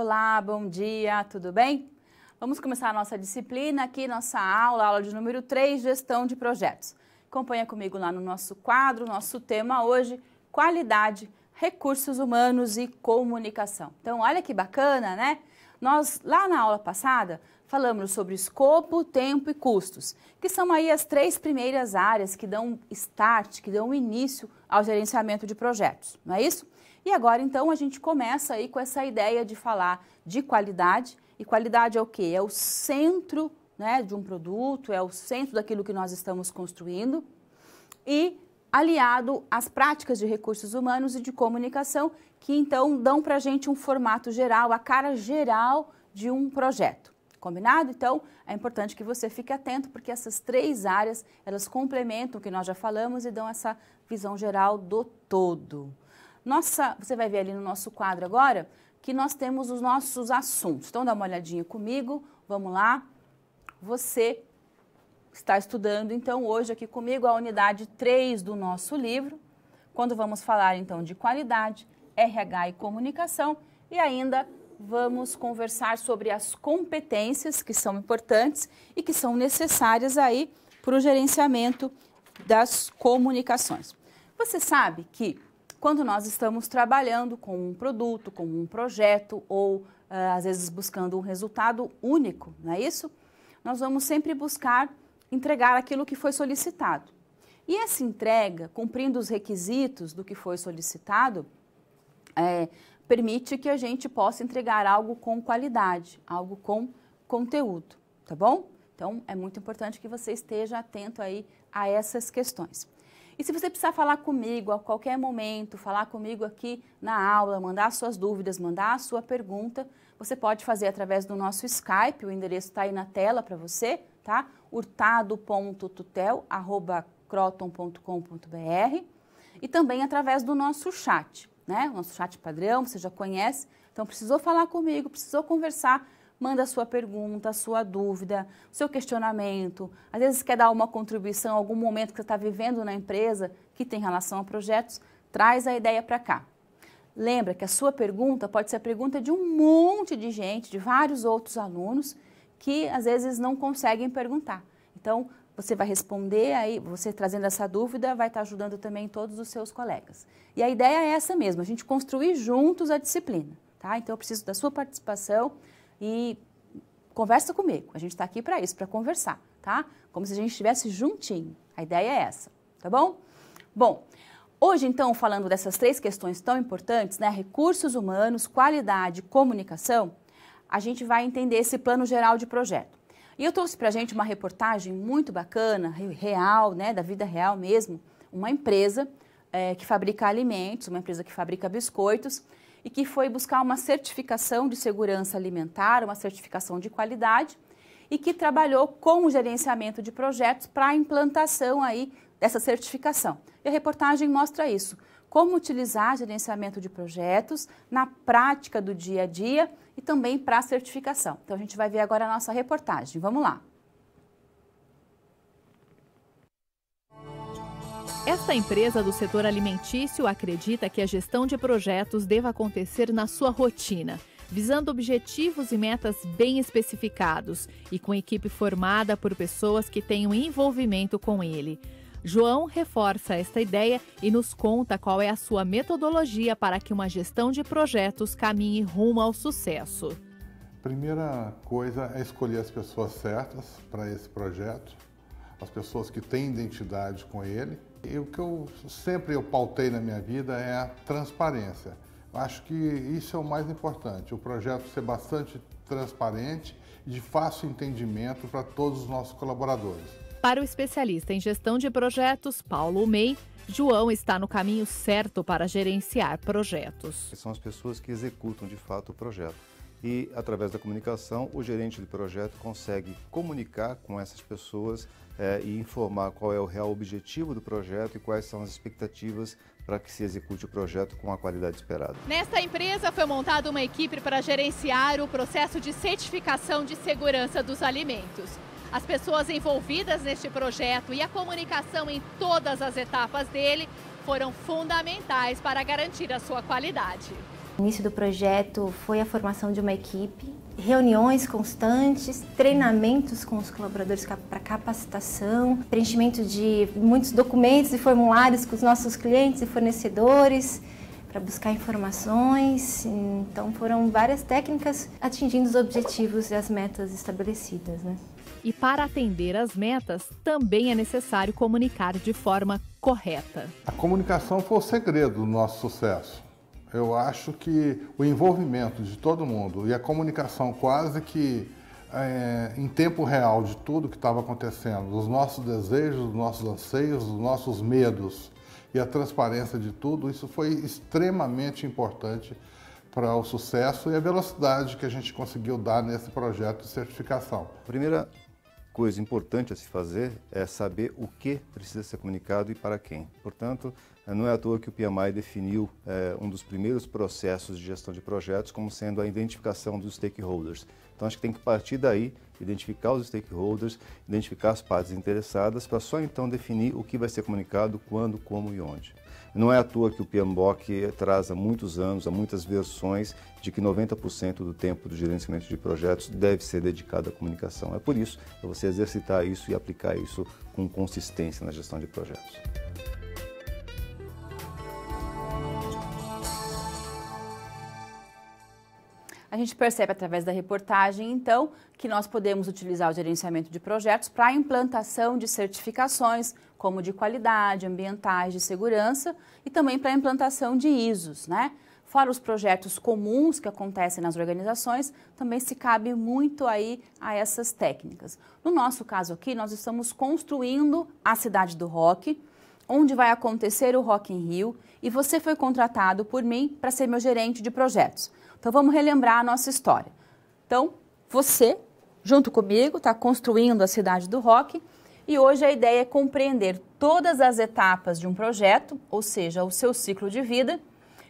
Olá, bom dia, tudo bem? Vamos começar a nossa disciplina aqui, nossa aula, aula de número 3, gestão de projetos. Acompanha comigo lá no nosso quadro, nosso tema hoje, qualidade, recursos humanos e comunicação. Então, olha que bacana, né? Nós, lá na aula passada, falamos sobre escopo, tempo e custos, que são aí as três primeiras áreas que dão start, que dão início ao gerenciamento de projetos, não é isso? E agora, então, a gente começa aí com essa ideia de falar de qualidade. E qualidade é o quê? É o centro né, de um produto, é o centro daquilo que nós estamos construindo. E aliado às práticas de recursos humanos e de comunicação, que então dão para a gente um formato geral, a cara geral de um projeto. Combinado? Então, é importante que você fique atento, porque essas três áreas, elas complementam o que nós já falamos e dão essa visão geral do todo. Nossa, você vai ver ali no nosso quadro agora que nós temos os nossos assuntos. Então dá uma olhadinha comigo, vamos lá. Você está estudando então hoje aqui comigo a unidade 3 do nosso livro, quando vamos falar então de qualidade, RH e comunicação e ainda vamos conversar sobre as competências que são importantes e que são necessárias aí para o gerenciamento das comunicações. Você sabe que quando nós estamos trabalhando com um produto, com um projeto ou ah, às vezes buscando um resultado único, não é isso? Nós vamos sempre buscar entregar aquilo que foi solicitado. E essa entrega, cumprindo os requisitos do que foi solicitado, é, permite que a gente possa entregar algo com qualidade, algo com conteúdo, tá bom? Então, é muito importante que você esteja atento aí a essas questões. E se você precisar falar comigo a qualquer momento, falar comigo aqui na aula, mandar suas dúvidas, mandar a sua pergunta, você pode fazer através do nosso Skype, o endereço está aí na tela para você, tá? hurtado.tutel.croton.com.br e também através do nosso chat, né? Nosso chat padrão, você já conhece. Então, precisou falar comigo, precisou conversar, manda a sua pergunta, a sua dúvida, o seu questionamento. Às vezes quer dar uma contribuição, algum momento que você está vivendo na empresa que tem relação a projetos, traz a ideia para cá. Lembra que a sua pergunta pode ser a pergunta de um monte de gente, de vários outros alunos que às vezes não conseguem perguntar. Então, você vai responder, aí você trazendo essa dúvida vai estar tá ajudando também todos os seus colegas. E a ideia é essa mesmo, a gente construir juntos a disciplina, tá? Então, eu preciso da sua participação e conversa comigo. A gente está aqui para isso, para conversar, tá? Como se a gente estivesse juntinho. A ideia é essa, tá bom? Bom, hoje então, falando dessas três questões tão importantes, né? Recursos humanos, qualidade, comunicação, a gente vai entender esse plano geral de projeto. E eu trouxe para a gente uma reportagem muito bacana, real, né, da vida real mesmo, uma empresa é, que fabrica alimentos, uma empresa que fabrica biscoitos, e que foi buscar uma certificação de segurança alimentar, uma certificação de qualidade e que trabalhou com o gerenciamento de projetos para a implantação aí dessa certificação. E a reportagem mostra isso, como utilizar gerenciamento de projetos na prática do dia a dia e também para a certificação. Então a gente vai ver agora a nossa reportagem. Vamos lá. Esta empresa do setor alimentício acredita que a gestão de projetos deva acontecer na sua rotina, visando objetivos e metas bem especificados e com equipe formada por pessoas que tenham envolvimento com ele. João reforça esta ideia e nos conta qual é a sua metodologia para que uma gestão de projetos caminhe rumo ao sucesso. Primeira coisa é escolher as pessoas certas para esse projeto, as pessoas que têm identidade com ele o que eu sempre eu pautei na minha vida é a transparência. Acho que isso é o mais importante, o projeto ser bastante transparente e de fácil entendimento para todos os nossos colaboradores. Para o especialista em gestão de projetos, Paulo May, João está no caminho certo para gerenciar projetos. São as pessoas que executam de fato o projeto e, através da comunicação, o gerente de projeto consegue comunicar com essas pessoas eh, e informar qual é o real objetivo do projeto e quais são as expectativas para que se execute o projeto com a qualidade esperada. Nesta empresa foi montada uma equipe para gerenciar o processo de certificação de segurança dos alimentos. As pessoas envolvidas neste projeto e a comunicação em todas as etapas dele foram fundamentais para garantir a sua qualidade. O início do projeto foi a formação de uma equipe, reuniões constantes, treinamentos com os colaboradores para capacitação, preenchimento de muitos documentos e formulários com os nossos clientes e fornecedores para buscar informações. Então foram várias técnicas atingindo os objetivos e as metas estabelecidas, né? E para atender às metas, também é necessário comunicar de forma correta. A comunicação foi o segredo do nosso sucesso. Eu acho que o envolvimento de todo mundo e a comunicação quase que é, em tempo real de tudo que estava acontecendo, dos nossos desejos, dos nossos anseios, dos nossos medos e a transparência de tudo, isso foi extremamente importante para o sucesso e a velocidade que a gente conseguiu dar nesse projeto de certificação. A primeira coisa importante a se fazer é saber o que precisa ser comunicado e para quem. Portanto, é, não é à toa que o PMI definiu é, um dos primeiros processos de gestão de projetos como sendo a identificação dos stakeholders. Então acho que tem que partir daí, identificar os stakeholders, identificar as partes interessadas, para só então definir o que vai ser comunicado, quando, como e onde. Não é à toa que o PMBOK traz há muitos anos, há muitas versões, de que 90% do tempo do gerenciamento de projetos deve ser dedicado à comunicação. É por isso, é você exercitar isso e aplicar isso com consistência na gestão de projetos. A gente percebe através da reportagem, então, que nós podemos utilizar o gerenciamento de projetos para a implantação de certificações, como de qualidade, ambientais, de segurança, e também para a implantação de ISOs, né? Fora os projetos comuns que acontecem nas organizações, também se cabe muito aí a essas técnicas. No nosso caso aqui, nós estamos construindo a cidade do rock, onde vai acontecer o Rock in Rio, e você foi contratado por mim para ser meu gerente de projetos. Então vamos relembrar a nossa história. Então, você, junto comigo, está construindo a cidade do rock e hoje a ideia é compreender todas as etapas de um projeto, ou seja, o seu ciclo de vida,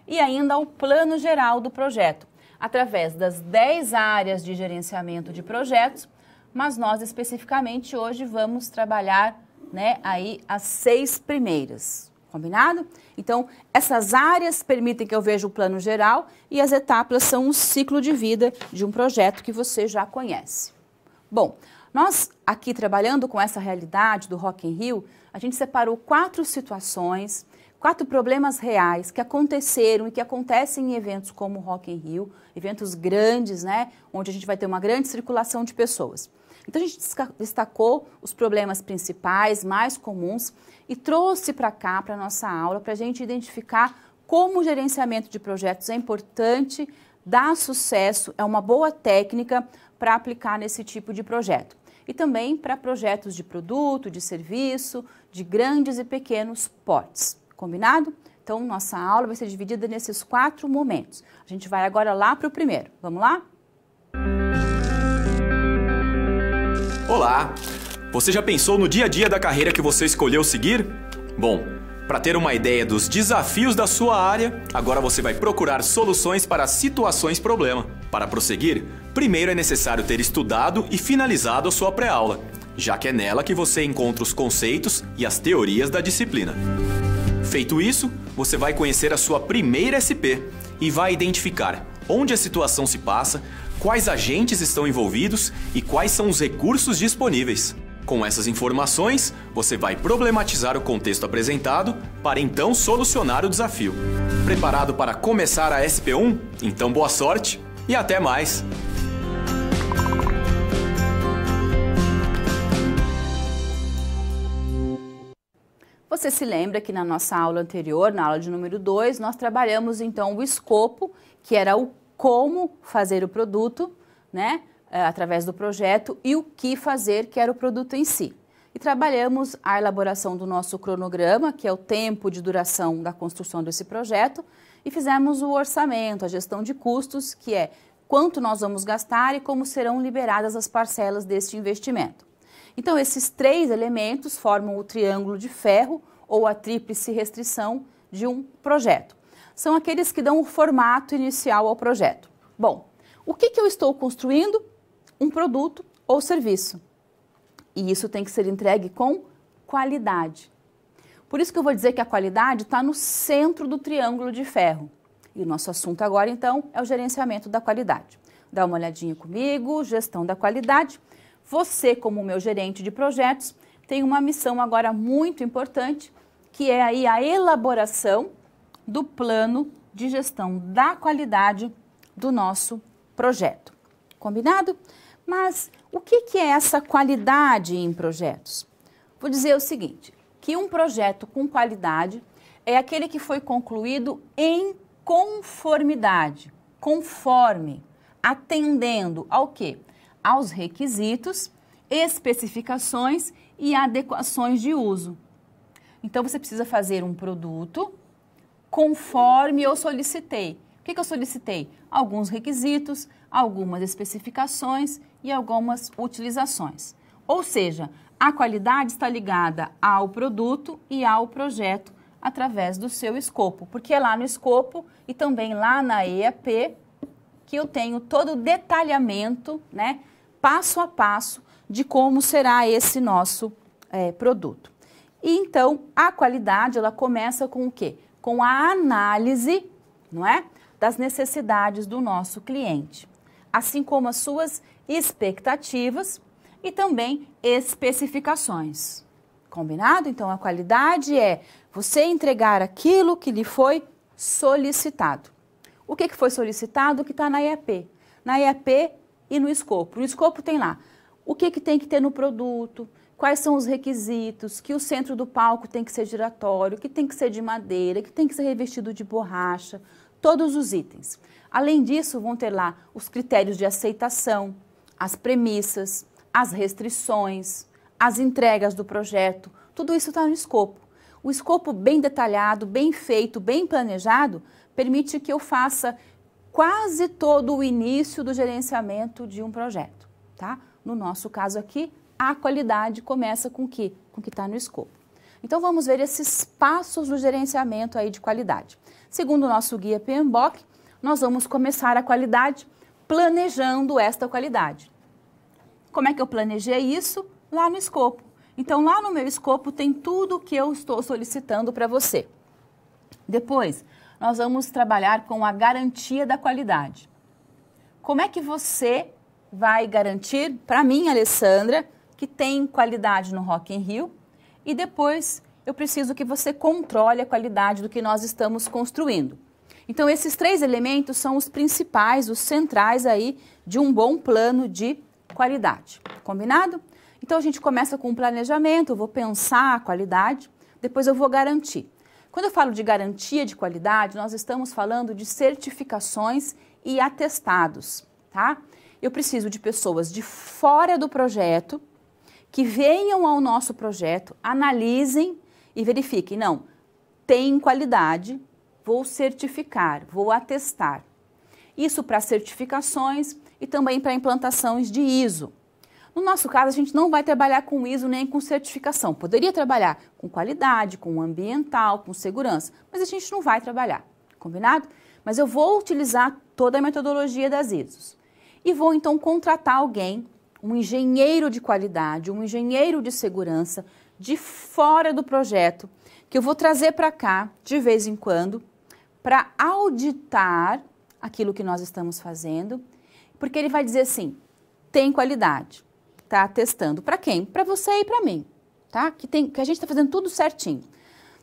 e ainda o plano geral do projeto, através das 10 áreas de gerenciamento de projetos, mas nós especificamente hoje vamos trabalhar né, aí as seis primeiras. Combinado? Então, essas áreas permitem que eu veja o plano geral e as etapas são um ciclo de vida de um projeto que você já conhece. Bom, nós aqui trabalhando com essa realidade do Rock in Rio, a gente separou quatro situações, quatro problemas reais que aconteceram e que acontecem em eventos como o Rock in Rio, eventos grandes, né, onde a gente vai ter uma grande circulação de pessoas. Então a gente destacou os problemas principais, mais comuns, e trouxe para cá, para a nossa aula, para a gente identificar como o gerenciamento de projetos é importante, dá sucesso, é uma boa técnica para aplicar nesse tipo de projeto e também para projetos de produto, de serviço, de grandes e pequenos portes. Combinado? Então, nossa aula vai ser dividida nesses quatro momentos. A gente vai agora lá para o primeiro. Vamos lá? Olá! Você já pensou no dia a dia da carreira que você escolheu seguir? Bom, para ter uma ideia dos desafios da sua área, agora você vai procurar soluções para situações problema. Para prosseguir, primeiro é necessário ter estudado e finalizado a sua pré-aula, já que é nela que você encontra os conceitos e as teorias da disciplina. Feito isso, você vai conhecer a sua primeira SP e vai identificar onde a situação se passa, quais agentes estão envolvidos e quais são os recursos disponíveis. Com essas informações, você vai problematizar o contexto apresentado para então solucionar o desafio. Preparado para começar a SP1? Então boa sorte e até mais! Você se lembra que na nossa aula anterior, na aula de número 2, nós trabalhamos então o escopo, que era o como fazer o produto, né, eh, através do projeto e o que fazer, que era o produto em si. E trabalhamos a elaboração do nosso cronograma, que é o tempo de duração da construção desse projeto, e fizemos o orçamento, a gestão de custos, que é quanto nós vamos gastar e como serão liberadas as parcelas deste investimento. Então, esses três elementos formam o triângulo de ferro ou a tríplice restrição de um projeto são aqueles que dão o formato inicial ao projeto. Bom, o que, que eu estou construindo? Um produto ou serviço. E isso tem que ser entregue com qualidade. Por isso que eu vou dizer que a qualidade está no centro do triângulo de ferro. E o nosso assunto agora, então, é o gerenciamento da qualidade. Dá uma olhadinha comigo, gestão da qualidade. Você, como meu gerente de projetos, tem uma missão agora muito importante, que é aí a elaboração do plano de gestão da qualidade do nosso projeto. Combinado? Mas o que, que é essa qualidade em projetos? Vou dizer o seguinte: que um projeto com qualidade é aquele que foi concluído em conformidade, conforme, atendendo ao que? Aos requisitos, especificações e adequações de uso. Então você precisa fazer um produto conforme eu solicitei. O que, que eu solicitei? Alguns requisitos, algumas especificações e algumas utilizações. Ou seja, a qualidade está ligada ao produto e ao projeto através do seu escopo, porque é lá no escopo e também lá na EAP que eu tenho todo o detalhamento, né, passo a passo de como será esse nosso é, produto. E então a qualidade ela começa com o quê? com a análise, não é, das necessidades do nosso cliente, assim como as suas expectativas e também especificações. Combinado? Então a qualidade é você entregar aquilo que lhe foi solicitado. O que, que foi solicitado? O que está na IAP. Na IAP e no escopo. No escopo tem lá o que, que tem que ter no produto, quais são os requisitos, que o centro do palco tem que ser giratório, que tem que ser de madeira, que tem que ser revestido de borracha, todos os itens. Além disso, vão ter lá os critérios de aceitação, as premissas, as restrições, as entregas do projeto, tudo isso está no escopo. O escopo bem detalhado, bem feito, bem planejado, permite que eu faça quase todo o início do gerenciamento de um projeto, tá? No nosso caso aqui, a qualidade começa com o que? Com o que está no escopo. Então vamos ver esses passos do gerenciamento aí de qualidade. Segundo o nosso guia PMBOK, nós vamos começar a qualidade planejando esta qualidade. Como é que eu planejei isso? Lá no escopo. Então lá no meu escopo tem tudo o que eu estou solicitando para você. Depois, nós vamos trabalhar com a garantia da qualidade. Como é que você vai garantir para mim, Alessandra, que tem qualidade no Rock in Rio e depois eu preciso que você controle a qualidade do que nós estamos construindo. Então esses três elementos são os principais, os centrais aí de um bom plano de qualidade. Combinado? Então a gente começa com um planejamento, eu vou pensar a qualidade, depois eu vou garantir. Quando eu falo de garantia de qualidade, nós estamos falando de certificações e atestados, tá? Eu preciso de pessoas de fora do projeto que venham ao nosso projeto, analisem e verifiquem. Não, tem qualidade, vou certificar, vou atestar. Isso para certificações e também para implantações de ISO. No nosso caso, a gente não vai trabalhar com ISO nem com certificação. Poderia trabalhar com qualidade, com ambiental, com segurança, mas a gente não vai trabalhar, combinado? Mas eu vou utilizar toda a metodologia das ISOs e vou então contratar alguém um engenheiro de qualidade, um engenheiro de segurança de fora do projeto, que eu vou trazer para cá de vez em quando para auditar aquilo que nós estamos fazendo, porque ele vai dizer assim: tem qualidade, tá testando para quem? Para você e para mim, tá? Que tem que a gente está fazendo tudo certinho.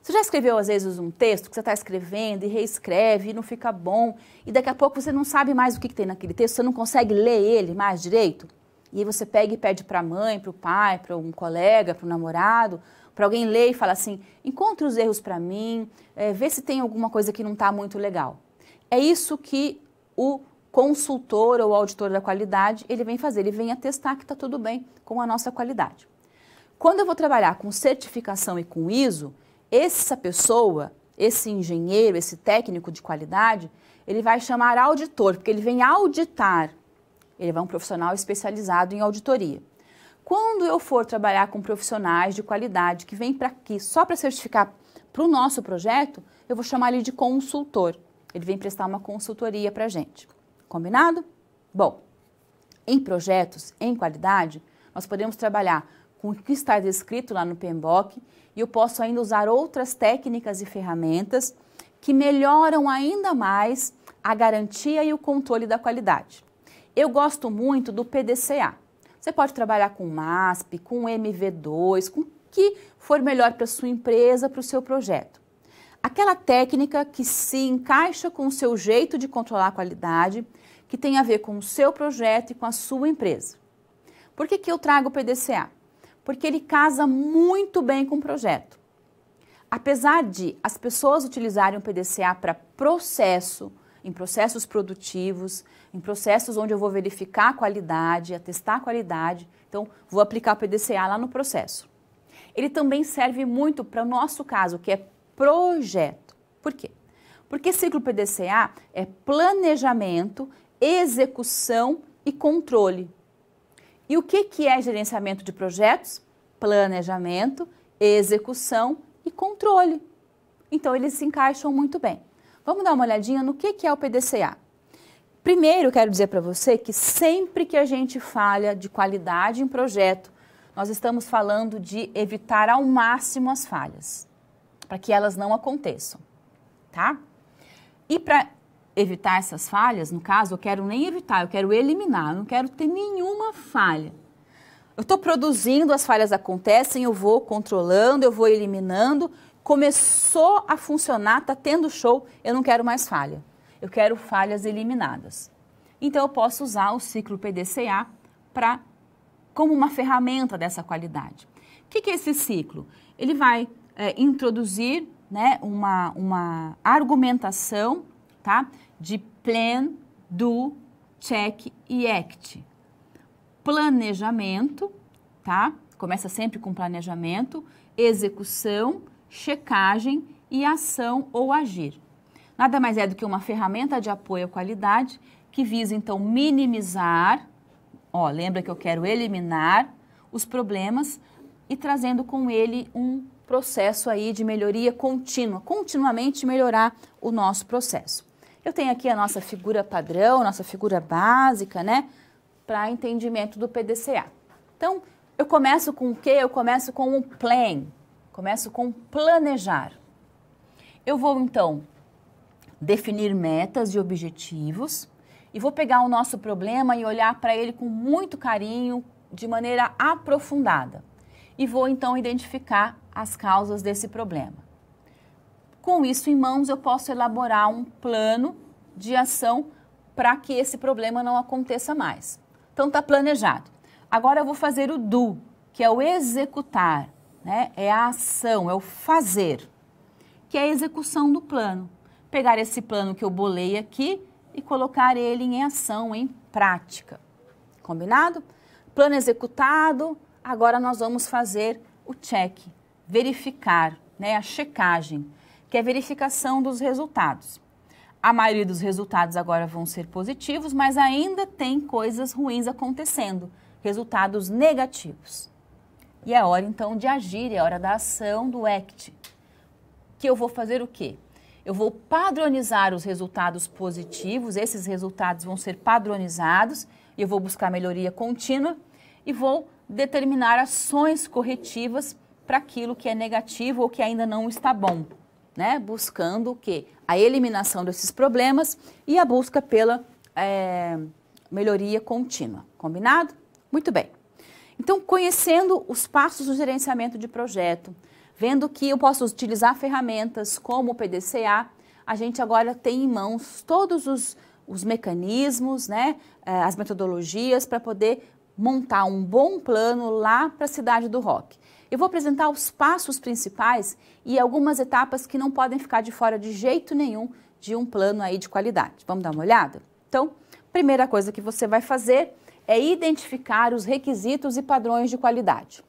Você já escreveu às vezes um texto que você está escrevendo e reescreve e não fica bom e daqui a pouco você não sabe mais o que, que tem naquele texto, você não consegue ler ele mais direito? e aí você pega e pede para a mãe, para o pai, para um colega, para o namorado, para alguém ler e fala assim: encontre os erros para mim, é, vê se tem alguma coisa que não está muito legal. É isso que o consultor ou auditor da qualidade ele vem fazer, ele vem atestar que está tudo bem com a nossa qualidade. Quando eu vou trabalhar com certificação e com ISO, essa pessoa, esse engenheiro, esse técnico de qualidade, ele vai chamar auditor, porque ele vem auditar ele vai um profissional especializado em auditoria. Quando eu for trabalhar com profissionais de qualidade que vêm para aqui só para certificar para o nosso projeto, eu vou chamar ele de consultor. Ele vem prestar uma consultoria para a gente. Combinado? Bom, em projetos, em qualidade, nós podemos trabalhar com o que está descrito lá no PMBOK e eu posso ainda usar outras técnicas e ferramentas que melhoram ainda mais a garantia e o controle da qualidade. Eu gosto muito do PDCA. Você pode trabalhar com MASP, com MV2, com o que for melhor para sua empresa, para o seu projeto. Aquela técnica que se encaixa com o seu jeito de controlar a qualidade, que tem a ver com o seu projeto e com a sua empresa. Por que, que eu trago o PDCA? Porque ele casa muito bem com o projeto. Apesar de as pessoas utilizarem o PDCA para processo, em processos produtivos, em processos onde eu vou verificar a qualidade, atestar a qualidade, então vou aplicar o PDCA lá no processo. Ele também serve muito para o nosso caso, que é projeto. Por quê? Porque ciclo PDCA é planejamento, execução e controle. E o que, que é gerenciamento de projetos? Planejamento, execução e controle. Então, eles se encaixam muito bem. Vamos dar uma olhadinha no que, que é o PDCA. Primeiro, quero dizer para você que sempre que a gente falha de qualidade em projeto, nós estamos falando de evitar ao máximo as falhas, para que elas não aconteçam, tá? E para evitar essas falhas, no caso, eu quero nem evitar, eu quero eliminar, eu não quero ter nenhuma falha. Eu estou produzindo, as falhas acontecem, eu vou controlando, eu vou eliminando. Começou a funcionar, está tendo show, eu não quero mais falha eu quero falhas eliminadas. Então eu posso usar o ciclo PDCA para como uma ferramenta dessa qualidade. O que, que, é esse ciclo? Ele vai é, introduzir né, uma, uma argumentação tá, de plan, do, check e act. Planejamento, tá? Começa sempre com planejamento, execução, checagem e ação ou agir nada mais é do que uma ferramenta de apoio à qualidade que visa então minimizar, ó, lembra que eu quero eliminar os problemas e trazendo com ele um processo aí de melhoria contínua, continuamente melhorar o nosso processo. Eu tenho aqui a nossa figura padrão, nossa figura básica, né, para entendimento do PDCA. Então, eu começo com o quê? Eu começo com o plan, começo com planejar. Eu vou então definir metas e objetivos e vou pegar o nosso problema e olhar para ele com muito carinho, de maneira aprofundada. E vou então identificar as causas desse problema. Com isso em mãos, eu posso elaborar um plano de ação para que esse problema não aconteça mais. Então está planejado. Agora eu vou fazer o do, que é o executar, né? é a ação, é o fazer, que é a execução do plano pegar esse plano que eu bolei aqui e colocar ele em ação, em prática. Combinado? Plano executado, agora nós vamos fazer o check, verificar, né, a checagem, que é a verificação dos resultados. A maioria dos resultados agora vão ser positivos, mas ainda tem coisas ruins acontecendo, resultados negativos. E é hora então de agir, é hora da ação do ACT. Que eu vou fazer o quê? eu vou padronizar os resultados positivos, esses resultados vão ser padronizados, e eu vou buscar melhoria contínua e vou determinar ações corretivas para aquilo que é negativo ou que ainda não está bom, né? Buscando o quê? A eliminação desses problemas e a busca pela é, melhoria contínua. Combinado? Muito bem. Então, conhecendo os passos do gerenciamento de projeto, vendo que eu posso utilizar ferramentas como o PDCA, a gente agora tem em mãos todos os, os mecanismos, né, eh, as metodologias para poder montar um bom plano lá para a cidade do rock. Eu vou apresentar os passos principais e algumas etapas que não podem ficar de fora de jeito nenhum de um plano aí de qualidade. Vamos dar uma olhada? Então, primeira coisa que você vai fazer é identificar os requisitos e padrões de qualidade.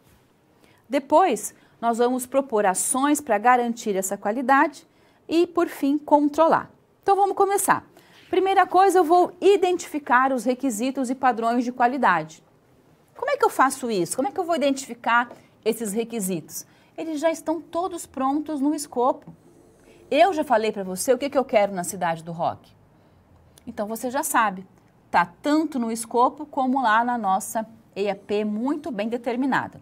Depois, nós vamos propor ações para garantir essa qualidade e, por fim, controlar. Então vamos começar. Primeira coisa, eu vou identificar os requisitos e padrões de qualidade. Como é que eu faço isso? Como é que eu vou identificar esses requisitos? Eles já estão todos prontos no escopo. Eu já falei para você o que, que eu quero na cidade do rock. Então você já sabe, tá tanto no escopo como lá na nossa EAP muito bem determinada.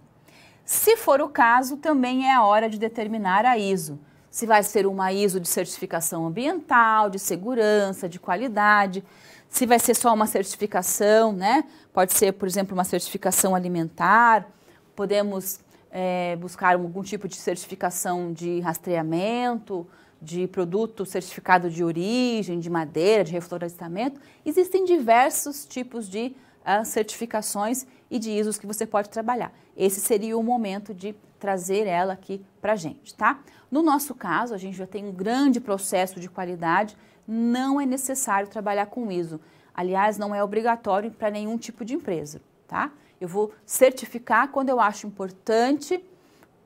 Se for o caso, também é a hora de determinar a ISO. Se vai ser uma ISO de certificação ambiental, de segurança, de qualidade, se vai ser só uma certificação, né? Pode ser, por exemplo, uma certificação alimentar, podemos é, buscar algum tipo de certificação de rastreamento, de produto certificado de origem, de madeira, de reflorestamento. Existem diversos tipos de uh, certificações e de ISOs que você pode trabalhar. Esse seria o momento de trazer ela aqui para gente, tá? No nosso caso, a gente já tem um grande processo de qualidade, não é necessário trabalhar com ISO. Aliás, não é obrigatório para nenhum tipo de empresa, tá? Eu vou certificar quando eu acho importante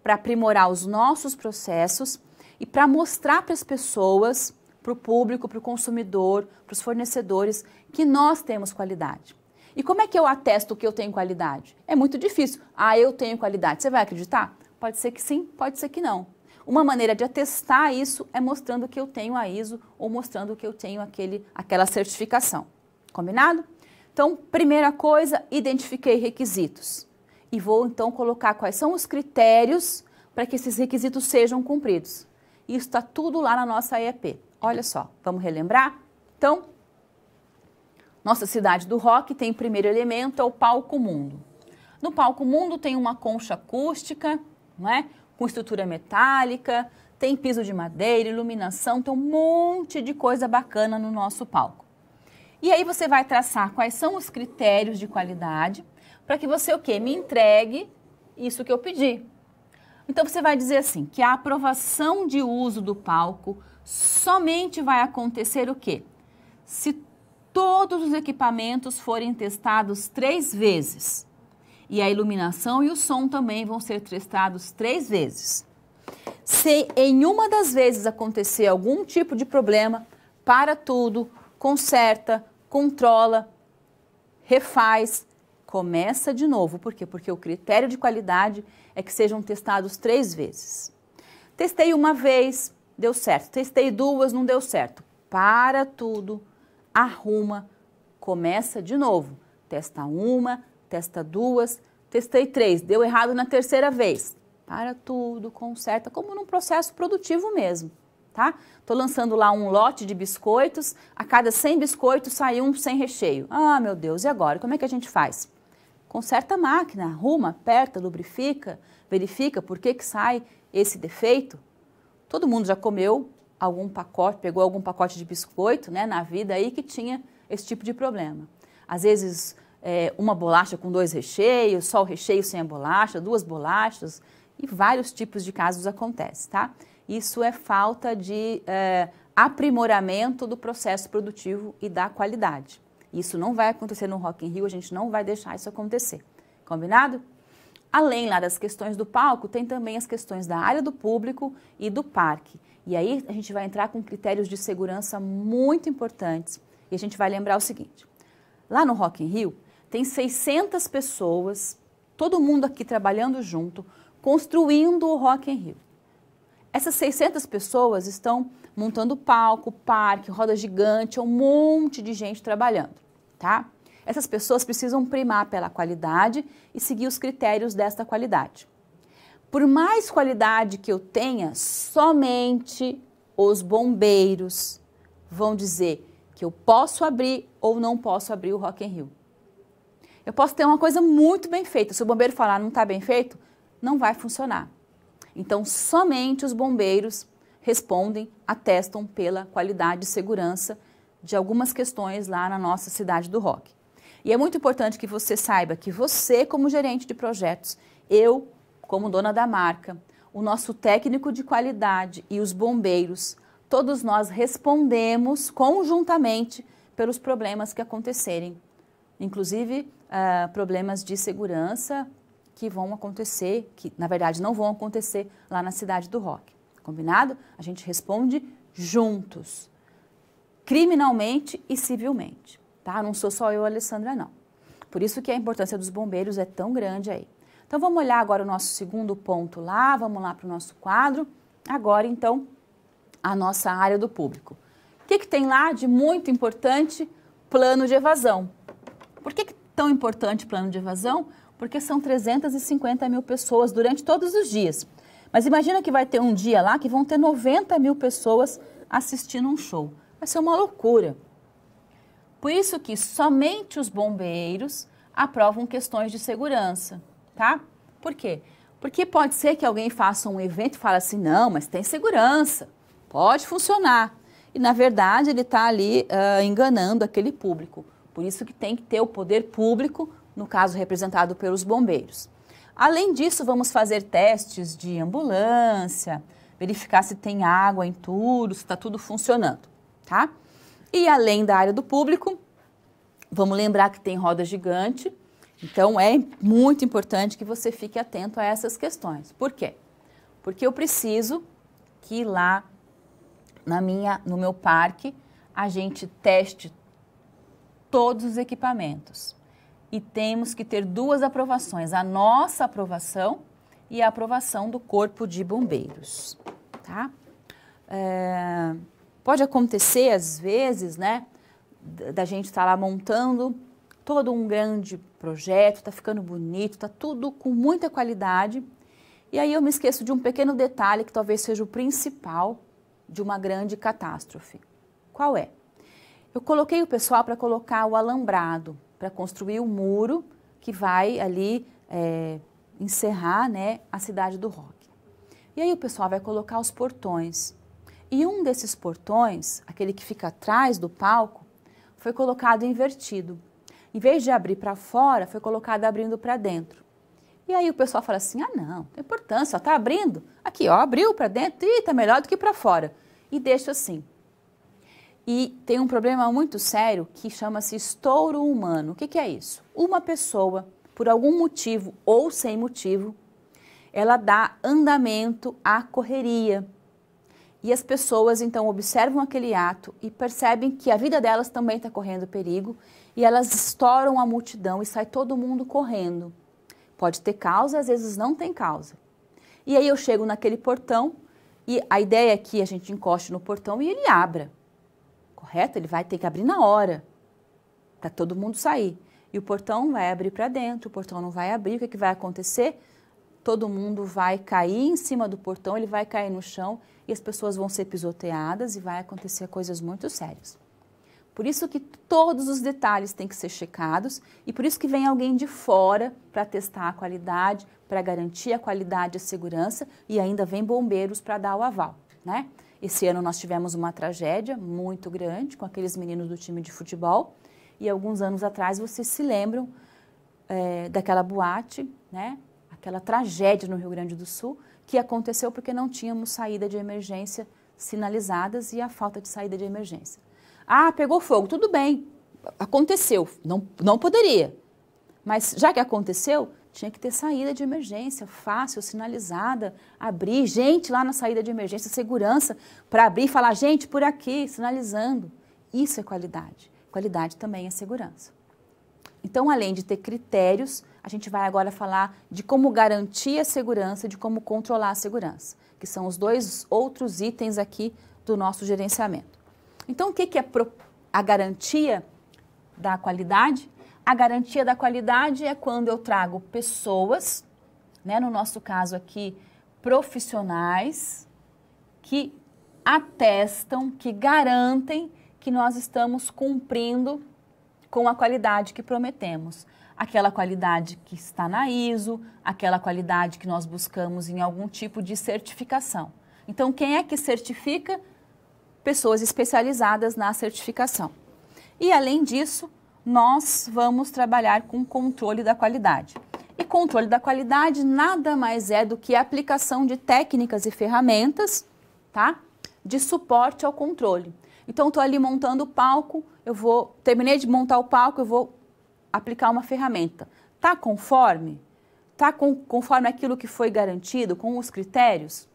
para aprimorar os nossos processos e para mostrar para as pessoas, para o público, para o consumidor, para os fornecedores, que nós temos qualidade. E como é que eu atesto que eu tenho qualidade? É muito difícil. Ah, eu tenho qualidade. Você vai acreditar? Pode ser que sim, pode ser que não. Uma maneira de atestar isso é mostrando que eu tenho a ISO ou mostrando que eu tenho aquele, aquela certificação. Combinado? Então, primeira coisa, identifiquei requisitos. E vou então colocar quais são os critérios para que esses requisitos sejam cumpridos. Isso está tudo lá na nossa EAP. Olha só, vamos relembrar? Então, nossa cidade do rock tem primeiro elemento, é o palco mundo. No palco mundo tem uma concha acústica, não é? com estrutura metálica, tem piso de madeira, iluminação, tem um monte de coisa bacana no nosso palco. E aí você vai traçar quais são os critérios de qualidade para que você o quê? Me entregue isso que eu pedi. Então você vai dizer assim, que a aprovação de uso do palco somente vai acontecer o quê? Se todos os equipamentos forem testados três vezes. E a iluminação e o som também vão ser testados três vezes. Se em uma das vezes acontecer algum tipo de problema, para tudo, conserta, controla, refaz, começa de novo. Por quê? Porque o critério de qualidade é que sejam testados três vezes. Testei uma vez, deu certo. Testei duas, não deu certo. Para tudo, arruma, começa de novo. Testa uma, testa duas, testei três, deu errado na terceira vez. Para tudo, conserta, como num processo produtivo mesmo, tá? Tô lançando lá um lote de biscoitos, a cada 100 biscoitos sai um sem recheio. Ah, meu Deus, e agora? Como é que a gente faz? Conserta a máquina, arruma, aperta, lubrifica, verifica por que que sai esse defeito. Todo mundo já comeu algum pacote, pegou algum pacote de biscoito né, na vida aí que tinha esse tipo de problema. Às vezes, é, uma bolacha com dois recheios, só o recheio sem a bolacha, duas bolachas, e vários tipos de casos acontecem, tá? Isso é falta de é, aprimoramento do processo produtivo e da qualidade. Isso não vai acontecer no Rock in Rio, a gente não vai deixar isso acontecer. Combinado? Além lá das questões do palco, tem também as questões da área do público e do parque. E aí a gente vai entrar com critérios de segurança muito importantes. E a gente vai lembrar o seguinte: lá no Rock in Rio tem 600 pessoas, todo mundo aqui trabalhando junto, construindo o Rock in Rio. Essas 600 pessoas estão montando palco, parque, roda gigante, um monte de gente trabalhando, tá? Essas pessoas precisam primar pela qualidade e seguir os critérios desta qualidade. Por mais qualidade que eu tenha, somente os bombeiros vão dizer que eu posso abrir ou não posso abrir o Rock in Rio. Eu posso ter uma coisa muito bem feita, se o bombeiro falar não está bem feito, não vai funcionar. Então, somente os bombeiros respondem, atestam pela qualidade e segurança de algumas questões lá na nossa cidade do rock. E é muito importante que você saiba que você, como gerente de projetos, eu, como dona da marca, o nosso técnico de qualidade e os bombeiros, todos nós respondemos conjuntamente pelos problemas que acontecerem, inclusive uh, problemas de segurança que vão acontecer, que na verdade não vão acontecer lá na cidade do Rock. Combinado? A gente responde juntos, criminalmente e civilmente, tá? Não sou só eu, Alessandra, não. Por isso que a importância dos bombeiros é tão grande aí. Então vamos olhar agora o nosso segundo ponto lá, vamos lá para o nosso quadro. Agora então a nossa área do público. O que, que tem lá de muito importante? Plano de evasão. Por que, que tão importante plano de evasão? Porque são 350 mil pessoas durante todos os dias. Mas imagina que vai ter um dia lá que vão ter 90 mil pessoas assistindo um show. Vai ser uma loucura. Por isso que somente os bombeiros aprovam questões de segurança tá? Por quê? Porque pode ser que alguém faça um evento e fale assim, não, mas tem segurança, pode funcionar. E, na verdade, ele está ali uh, enganando aquele público. Por isso que tem que ter o poder público, no caso representado pelos bombeiros. Além disso, vamos fazer testes de ambulância, verificar se tem água em tudo, se está tudo funcionando, tá? E além da área do público, vamos lembrar que tem roda gigante, então é muito importante que você fique atento a essas questões. Por quê? Porque eu preciso que lá na minha, no meu parque a gente teste todos os equipamentos. E temos que ter duas aprovações: a nossa aprovação e a aprovação do Corpo de Bombeiros. Tá? É, pode acontecer, às vezes, né, da gente estar tá lá montando todo um grande projeto, está ficando bonito, está tudo com muita qualidade. E aí eu me esqueço de um pequeno detalhe que talvez seja o principal de uma grande catástrofe. Qual é? Eu coloquei o pessoal para colocar o alambrado, para construir o muro que vai ali é, encerrar né, a cidade do rock. E aí o pessoal vai colocar os portões. E um desses portões, aquele que fica atrás do palco, foi colocado invertido em vez de abrir para fora, foi colocada abrindo para dentro. E aí o pessoal fala assim: ah, não, não tem importância, está abrindo. Aqui, ó, abriu para dentro e está melhor do que para fora. E deixa assim. E tem um problema muito sério que chama-se estouro humano. O que, que é isso? Uma pessoa, por algum motivo ou sem motivo, ela dá andamento à correria. E as pessoas então observam aquele ato e percebem que a vida delas também está correndo perigo e elas estouram a multidão e sai todo mundo correndo. Pode ter causa, às vezes não tem causa. E aí eu chego naquele portão e a ideia é que a gente encoste no portão e ele abra. Correto? Ele vai ter que abrir na hora para todo mundo sair. E o portão vai abrir para dentro, o portão não vai abrir. O que, é que vai acontecer? Todo mundo vai cair em cima do portão, ele vai cair no chão e as pessoas vão ser pisoteadas e vai acontecer coisas muito sérias. Por isso que todos os detalhes têm que ser checados e por isso que vem alguém de fora para testar a qualidade, para garantir a qualidade e a segurança e ainda vem bombeiros para dar o aval, né? Esse ano nós tivemos uma tragédia muito grande com aqueles meninos do time de futebol e alguns anos atrás vocês se lembram é, daquela boate, né? Aquela tragédia no Rio Grande do Sul que aconteceu porque não tínhamos saída de emergência sinalizadas e a falta de saída de emergência. Ah, pegou fogo, tudo bem, aconteceu, não, não poderia. Mas já que aconteceu, tinha que ter saída de emergência, fácil, sinalizada, abrir gente lá na saída de emergência, segurança, para abrir e falar, gente, por aqui, sinalizando. Isso é qualidade. Qualidade também é segurança. Então, além de ter critérios, a gente vai agora falar de como garantir a segurança e de como controlar a segurança, que são os dois outros itens aqui do nosso gerenciamento. Então, o que, que é a garantia da qualidade? A garantia da qualidade é quando eu trago pessoas, né, no nosso caso aqui, profissionais, que atestam, que garantem que nós estamos cumprindo com a qualidade que prometemos. Aquela qualidade que está na ISO, aquela qualidade que nós buscamos em algum tipo de certificação. Então, quem é que certifica? pessoas especializadas na certificação. E além disso, nós vamos trabalhar com controle da qualidade. E controle da qualidade nada mais é do que a aplicação de técnicas e ferramentas, tá? De suporte ao controle. Então, estou ali montando o palco, eu vou, terminei de montar o palco, eu vou aplicar uma ferramenta. Tá conforme? Tá com, conforme aquilo que foi garantido, com os critérios?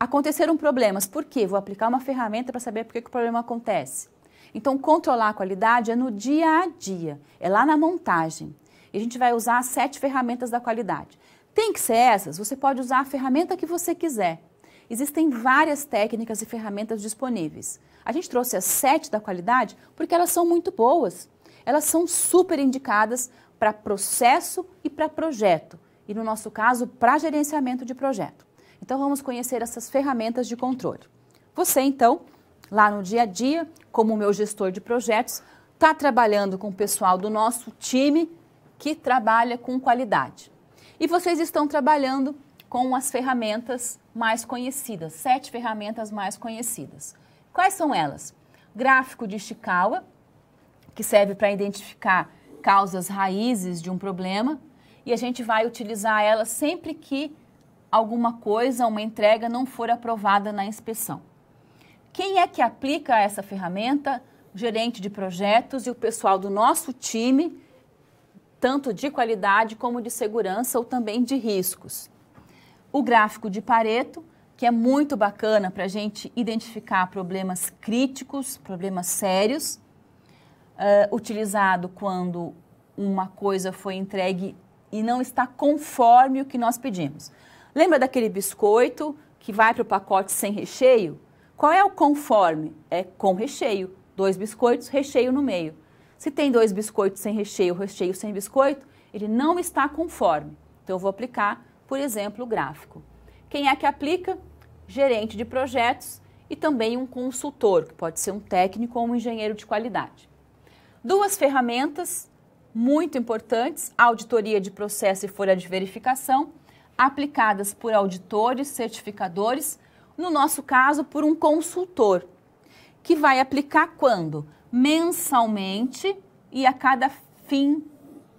Aconteceram problemas, por quê? Vou aplicar uma ferramenta para saber por que, que o problema acontece. Então, controlar a qualidade é no dia a dia, é lá na montagem. E a gente vai usar as sete ferramentas da qualidade. Tem que ser essas, você pode usar a ferramenta que você quiser. Existem várias técnicas e ferramentas disponíveis. A gente trouxe as sete da qualidade porque elas são muito boas. Elas são super indicadas para processo e para projeto. E no nosso caso, para gerenciamento de projeto. Então vamos conhecer essas ferramentas de controle. Você então, lá no dia a dia, como meu gestor de projetos, está trabalhando com o pessoal do nosso time que trabalha com qualidade. E vocês estão trabalhando com as ferramentas mais conhecidas, sete ferramentas mais conhecidas. Quais são elas? Gráfico de Ishikawa, que serve para identificar causas raízes de um problema, e a gente vai utilizar ela sempre que alguma coisa, uma entrega não for aprovada na inspeção. Quem é que aplica essa ferramenta? O gerente de projetos e o pessoal do nosso time, tanto de qualidade como de segurança ou também de riscos. O gráfico de Pareto, que é muito bacana para a gente identificar problemas críticos, problemas sérios, uh, utilizado quando uma coisa foi entregue e não está conforme o que nós pedimos. Lembra daquele biscoito que vai para o pacote sem recheio? Qual é o conforme? É com recheio. Dois biscoitos, recheio no meio. Se tem dois biscoitos sem recheio, recheio sem biscoito, ele não está conforme. Então, eu vou aplicar, por exemplo, o gráfico. Quem é que aplica? Gerente de projetos e também um consultor, que pode ser um técnico ou um engenheiro de qualidade. Duas ferramentas muito importantes: auditoria de processo e folha de verificação aplicadas por auditores, certificadores, no nosso caso, por um consultor, que vai aplicar quando? Mensalmente e a cada fim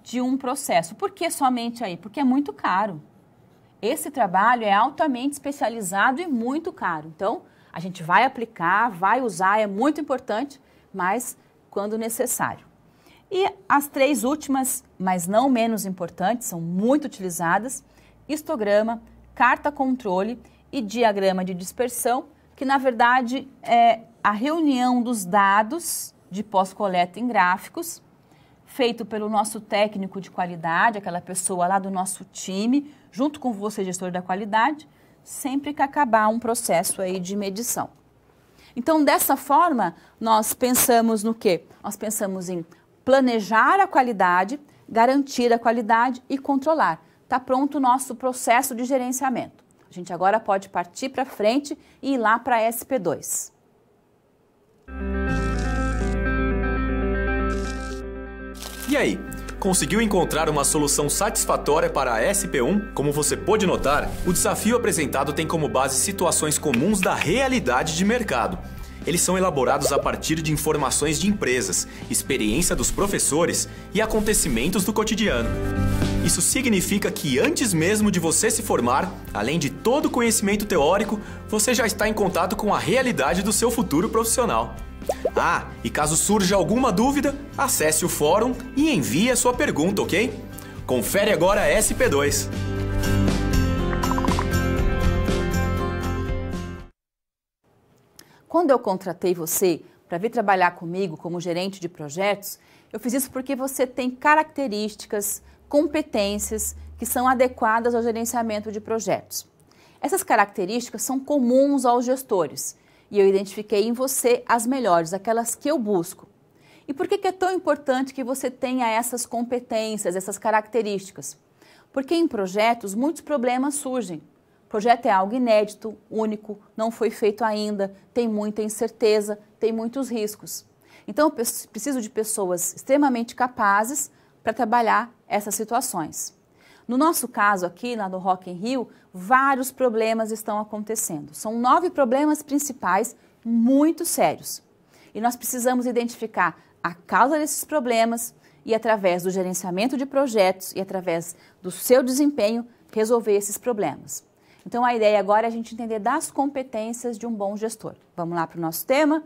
de um processo. Por que somente aí? Porque é muito caro. Esse trabalho é altamente especializado e muito caro. Então, a gente vai aplicar, vai usar, é muito importante, mas quando necessário. E as três últimas, mas não menos importantes, são muito utilizadas, histograma, carta controle e diagrama de dispersão, que na verdade é a reunião dos dados de pós-coleta em gráficos, feito pelo nosso técnico de qualidade, aquela pessoa lá do nosso time, junto com você, gestor da qualidade, sempre que acabar um processo aí de medição. Então, dessa forma, nós pensamos no quê? Nós pensamos em planejar a qualidade, garantir a qualidade e controlar está pronto o nosso processo de gerenciamento. A gente agora pode partir para frente e ir lá para a SP2. E aí, conseguiu encontrar uma solução satisfatória para a SP1? Como você pôde notar, o desafio apresentado tem como base situações comuns da realidade de mercado. Eles são elaborados a partir de informações de empresas, experiência dos professores e acontecimentos do cotidiano. Isso significa que antes mesmo de você se formar, além de todo o conhecimento teórico, você já está em contato com a realidade do seu futuro profissional. Ah, e caso surja alguma dúvida, acesse o fórum e envie a sua pergunta, ok? Confere agora a SP2. Quando eu contratei você para vir trabalhar comigo como gerente de projetos, eu fiz isso porque você tem características, competências que são adequadas ao gerenciamento de projetos. Essas características são comuns aos gestores e eu identifiquei em você as melhores, aquelas que eu busco. E por que é tão importante que você tenha essas competências, essas características? Porque em projetos muitos problemas surgem. O projeto é algo inédito, único, não foi feito ainda, tem muita incerteza, tem muitos riscos. Então, eu preciso de pessoas extremamente capazes para trabalhar essas situações. No nosso caso aqui, lá no Rock in Rio, vários problemas estão acontecendo. São nove problemas principais muito sérios. E nós precisamos identificar a causa desses problemas e, através do gerenciamento de projetos e através do seu desempenho, resolver esses problemas. Então, a ideia agora é a gente entender das competências de um bom gestor. Vamos lá para o nosso tema: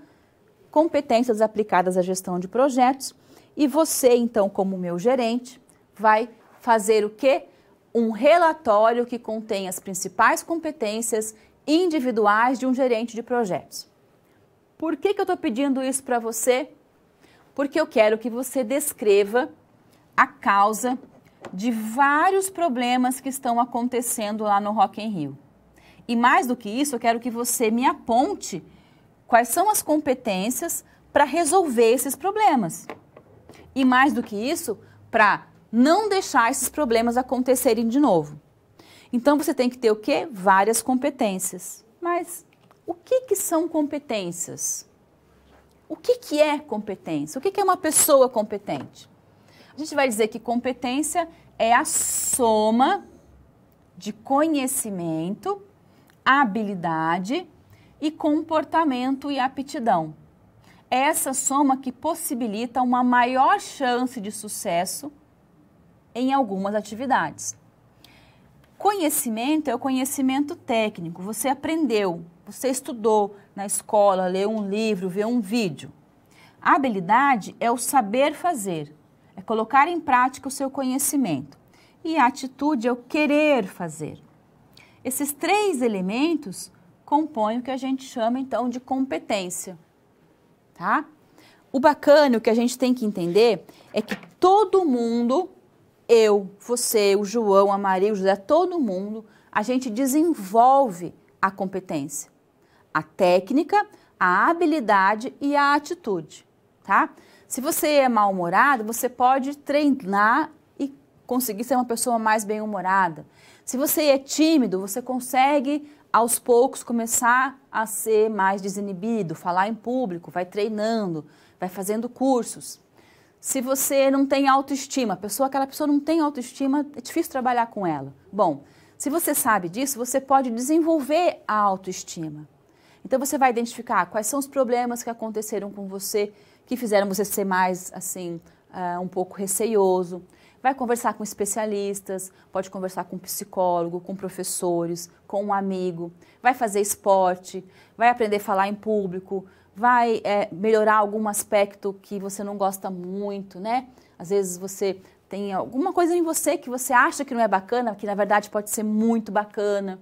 competências aplicadas à gestão de projetos. E você, então, como meu gerente, vai fazer o quê? Um relatório que contém as principais competências individuais de um gerente de projetos. Por que, que eu estou pedindo isso para você? Porque eu quero que você descreva a causa de vários problemas que estão acontecendo lá no Rock in Rio. E mais do que isso, eu quero que você me aponte quais são as competências para resolver esses problemas. E mais do que isso, para não deixar esses problemas acontecerem de novo. Então você tem que ter o quê? Várias competências. Mas o que, que são competências? O que, que é competência? O que, que é uma pessoa competente? A gente vai dizer que competência é a soma de conhecimento, habilidade e comportamento e aptidão essa soma que possibilita uma maior chance de sucesso em algumas atividades. Conhecimento é o conhecimento técnico. Você aprendeu, você estudou na escola, leu um livro, viu um vídeo. A habilidade é o saber fazer, é colocar em prática o seu conhecimento. E a atitude é o querer fazer. Esses três elementos compõem o que a gente chama então de competência tá? O bacana, o que a gente tem que entender é que todo mundo, eu, você, o João, a Maria, o José, todo mundo, a gente desenvolve a competência, a técnica, a habilidade e a atitude, tá? Se você é mal-humorado, você pode treinar e conseguir ser uma pessoa mais bem-humorada. Se você é tímido, você consegue aos poucos começar a ser mais desinibido, falar em público, vai treinando, vai fazendo cursos. Se você não tem autoestima, pessoa, aquela pessoa não tem autoestima, é difícil trabalhar com ela. Bom, se você sabe disso, você pode desenvolver a autoestima. Então você vai identificar quais são os problemas que aconteceram com você, que fizeram você ser mais assim, uh, um pouco receioso. Vai conversar com especialistas, pode conversar com psicólogo, com professores, com um amigo, vai fazer esporte, vai aprender a falar em público, vai é, melhorar algum aspecto que você não gosta muito, né? Às vezes você tem alguma coisa em você que você acha que não é bacana, que na verdade pode ser muito bacana.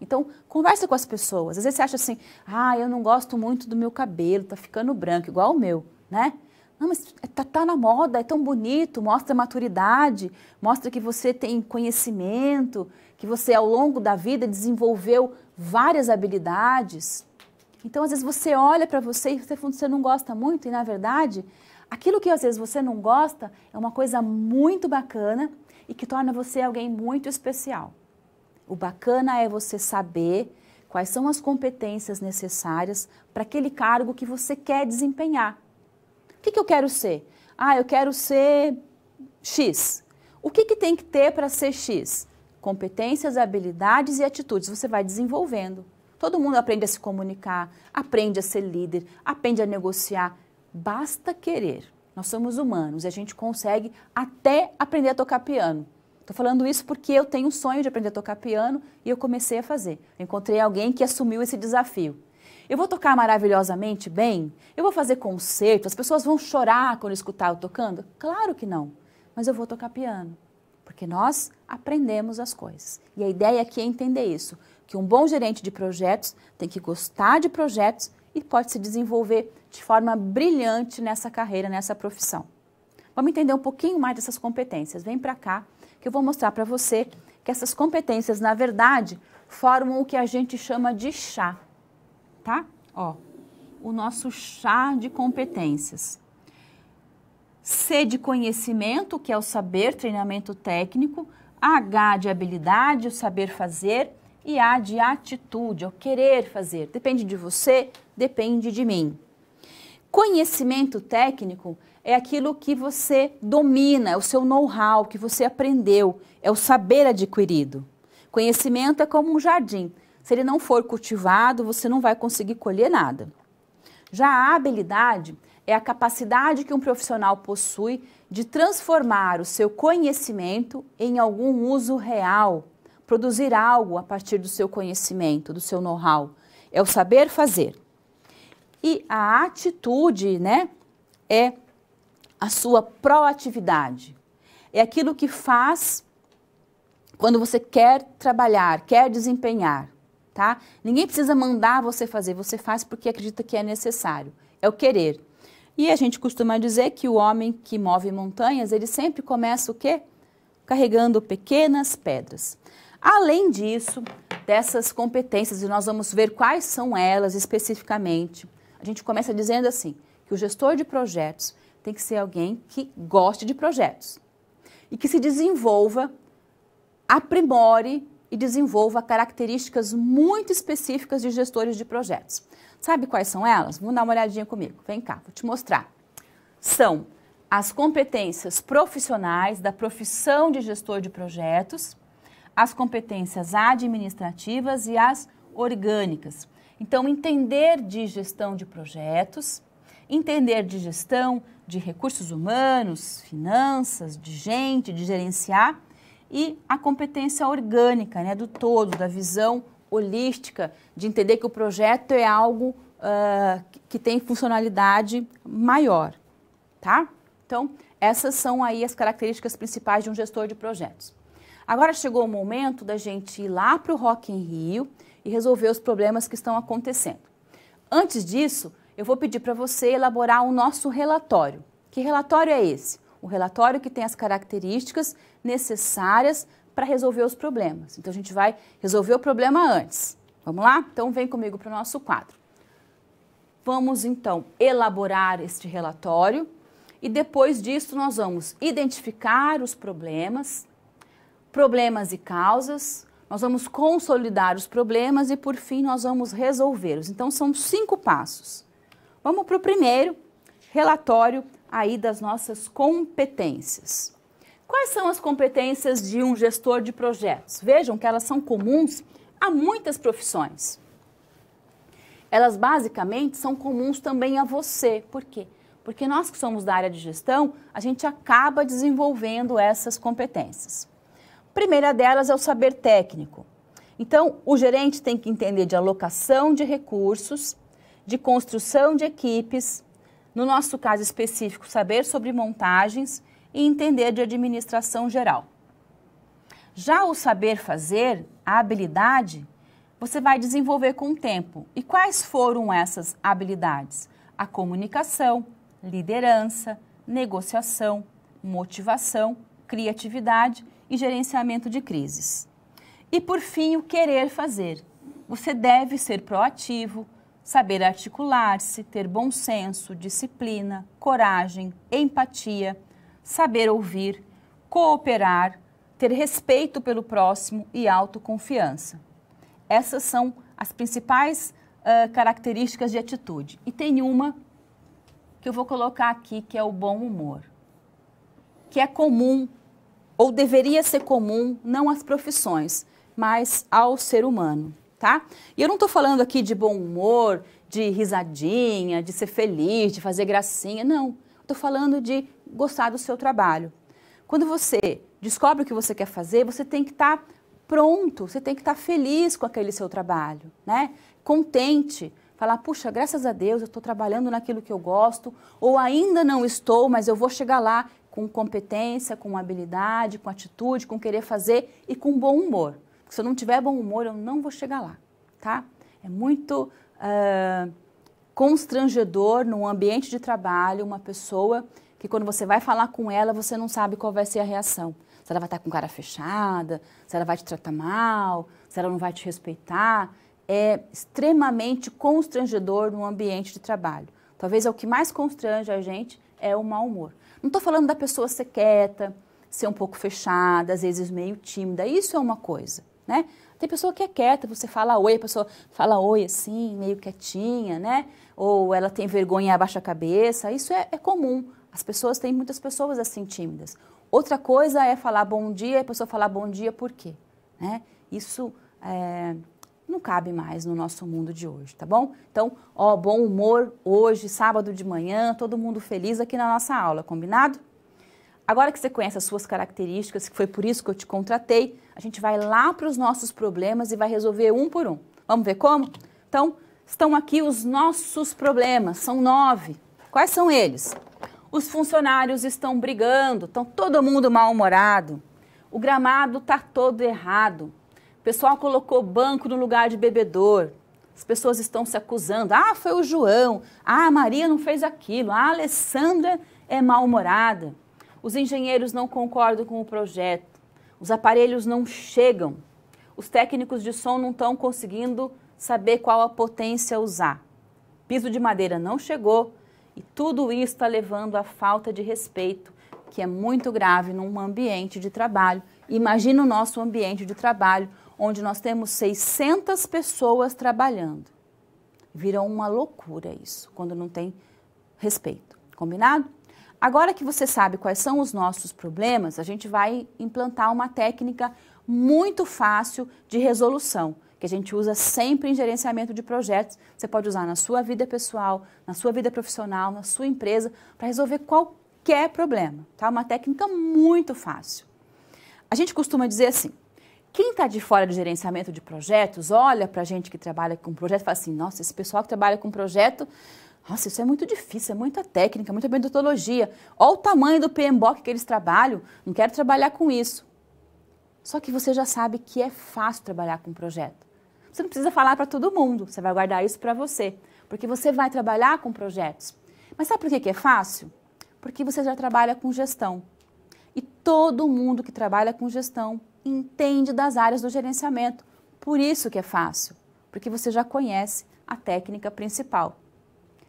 Então, conversa com as pessoas. Às vezes você acha assim, ah, eu não gosto muito do meu cabelo, tá ficando branco, igual o meu, né? Não, ah, mas está é, tá, na moda, é tão bonito, mostra maturidade, mostra que você tem conhecimento, que você ao longo da vida desenvolveu várias habilidades. Então, às vezes você olha para você e você, você não gosta muito, e na verdade, aquilo que às vezes você não gosta é uma coisa muito bacana e que torna você alguém muito especial. O bacana é você saber quais são as competências necessárias para aquele cargo que você quer desempenhar que, que eu quero ser? Ah, eu quero ser X. O que, que tem que ter para ser X? Competências, habilidades e atitudes. Você vai desenvolvendo. Todo mundo aprende a se comunicar, aprende a ser líder, aprende a negociar. Basta querer. Nós somos humanos e a gente consegue até aprender a tocar piano. Estou falando isso porque eu tenho um sonho de aprender a tocar piano e eu comecei a fazer. encontrei alguém que assumiu esse desafio. Eu vou tocar maravilhosamente bem? Eu vou fazer concerto? As pessoas vão chorar quando escutar eu tocando? Claro que não, mas eu vou tocar piano, porque nós aprendemos as coisas. E a ideia aqui é entender isso, que um bom gerente de projetos tem que gostar de projetos e pode se desenvolver de forma brilhante nessa carreira, nessa profissão. Vamos entender um pouquinho mais dessas competências. Vem para cá que eu vou mostrar para você que essas competências, na verdade, formam o que a gente chama de chá tá? Ó, o nosso chá de competências. C de conhecimento, que é o saber, treinamento técnico, H de habilidade, o saber fazer, e A de atitude, é o querer fazer. Depende de você, depende de mim. Conhecimento técnico é aquilo que você domina, é o seu know-how, que você aprendeu, é o saber adquirido. Conhecimento é como um jardim. Se ele não for cultivado, você não vai conseguir colher nada. Já a habilidade é a capacidade que um profissional possui de transformar o seu conhecimento em algum uso real, produzir algo a partir do seu conhecimento, do seu know-how. É o saber fazer. E a atitude, né, é a sua proatividade. É aquilo que faz quando você quer trabalhar, quer desempenhar tá? Ninguém precisa mandar você fazer, você faz porque acredita que é necessário. É o querer. E a gente costuma dizer que o homem que move montanhas, ele sempre começa o quê? Carregando pequenas pedras. Além disso, dessas competências, e nós vamos ver quais são elas especificamente, a gente começa dizendo assim, que o gestor de projetos tem que ser alguém que goste de projetos e que se desenvolva, aprimore e desenvolva características muito específicas de gestores de projetos. Sabe quais são elas? Vou dar uma olhadinha comigo. Vem cá, vou te mostrar. São as competências profissionais da profissão de gestor de projetos, as competências administrativas e as orgânicas. Então, entender de gestão de projetos, entender de gestão de recursos humanos, finanças, de gente, de gerenciar e a competência orgânica, né, do todo, da visão holística, de entender que o projeto é algo uh, que tem funcionalidade maior, tá? Então, essas são aí as características principais de um gestor de projetos. Agora chegou o momento da gente ir lá para o Rock em Rio e resolver os problemas que estão acontecendo. Antes disso, eu vou pedir para você elaborar o nosso relatório. Que relatório é esse? o relatório que tem as características necessárias para resolver os problemas. Então a gente vai resolver o problema antes. Vamos lá? Então vem comigo para o nosso quadro. Vamos então elaborar este relatório e depois disso nós vamos identificar os problemas, problemas e causas, nós vamos consolidar os problemas e por fim nós vamos resolvê-los. Então são cinco passos. Vamos para o primeiro, relatório aí das nossas competências. Quais são as competências de um gestor de projetos? Vejam que elas são comuns a muitas profissões. Elas basicamente são comuns também a você. Por quê? Porque nós que somos da área de gestão, a gente acaba desenvolvendo essas competências. A primeira delas é o saber técnico. Então, o gerente tem que entender de alocação de recursos, de construção de equipes, no nosso caso específico, saber sobre montagens e entender de administração geral. Já o saber fazer, a habilidade, você vai desenvolver com o tempo. E quais foram essas habilidades? A comunicação, liderança, negociação, motivação, criatividade e gerenciamento de crises. E por fim, o querer fazer. Você deve ser proativo, saber articular-se, ter bom senso, disciplina, coragem, empatia, saber ouvir, cooperar, ter respeito pelo próximo e autoconfiança. Essas são as principais uh, características de atitude. E tem uma que eu vou colocar aqui, que é o bom humor, que é comum, ou deveria ser comum, não às profissões, mas ao ser humano tá? E eu não estou falando aqui de bom humor, de risadinha, de ser feliz, de fazer gracinha, não. Estou falando de gostar do seu trabalho. Quando você descobre o que você quer fazer, você tem que estar tá pronto, você tem que estar tá feliz com aquele seu trabalho, né? Contente, falar, puxa, graças a Deus eu estou trabalhando naquilo que eu gosto, ou ainda não estou, mas eu vou chegar lá com competência, com habilidade, com atitude, com querer fazer e com bom humor se eu não tiver bom humor, eu não vou chegar lá, tá? É muito uh, constrangedor num ambiente de trabalho uma pessoa que quando você vai falar com ela, você não sabe qual vai ser a reação. Se ela vai estar com cara fechada, se ela vai te tratar mal, se ela não vai te respeitar. É extremamente constrangedor num ambiente de trabalho. Talvez é o que mais constrange a gente é o mau humor. Não estou falando da pessoa ser quieta, ser um pouco fechada, às vezes meio tímida. Isso é uma coisa né? Tem pessoa que é quieta, você fala oi, a pessoa fala oi assim, meio quietinha, né? Ou ela tem vergonha e abaixa a cabeça. Isso é, é comum. As pessoas têm muitas pessoas assim tímidas. Outra coisa é falar bom dia e a pessoa falar bom dia por quê? Né? Isso é, não cabe mais no nosso mundo de hoje, tá bom? Então, ó, bom humor hoje, sábado de manhã, todo mundo feliz aqui na nossa aula, combinado? Agora que você conhece as suas características, que foi por isso que eu te contratei, a gente vai lá para os nossos problemas e vai resolver um por um. Vamos ver como? Então, estão aqui os nossos problemas, são nove. Quais são eles? Os funcionários estão brigando, estão todo mundo mal-humorado. O gramado está todo errado. O pessoal colocou banco no lugar de bebedor. As pessoas estão se acusando. Ah, foi o João. Ah, a Maria não fez aquilo. Ah, a Alessandra é mal-humorada. Os engenheiros não concordam com o projeto. Os aparelhos não chegam. Os técnicos de som não estão conseguindo saber qual a potência usar. Piso de madeira não chegou. E tudo isso está levando à falta de respeito, que é muito grave num ambiente de trabalho. Imagina o nosso ambiente de trabalho, onde nós temos 600 pessoas trabalhando. Virou uma loucura isso, quando não tem respeito. Combinado? Agora que você sabe quais são os nossos problemas, a gente vai implantar uma técnica muito fácil de resolução, que a gente usa sempre em gerenciamento de projetos. Você pode usar na sua vida pessoal, na sua vida profissional, na sua empresa, para resolver qualquer problema. Tá? Uma técnica muito fácil. A gente costuma dizer assim: quem está de fora do gerenciamento de projetos olha para a gente que trabalha com projeto e fala assim: nossa, esse pessoal que trabalha com projeto nossa, isso é muito difícil, é muita técnica, muita metodologia. Olha o tamanho do PMBOK que eles trabalham, não quero trabalhar com isso. Só que você já sabe que é fácil trabalhar com projeto. Você não precisa falar para todo mundo, você vai guardar isso para você, porque você vai trabalhar com projetos. Mas sabe por que é fácil? Porque você já trabalha com gestão. E todo mundo que trabalha com gestão entende das áreas do gerenciamento. Por isso que é fácil, porque você já conhece a técnica principal.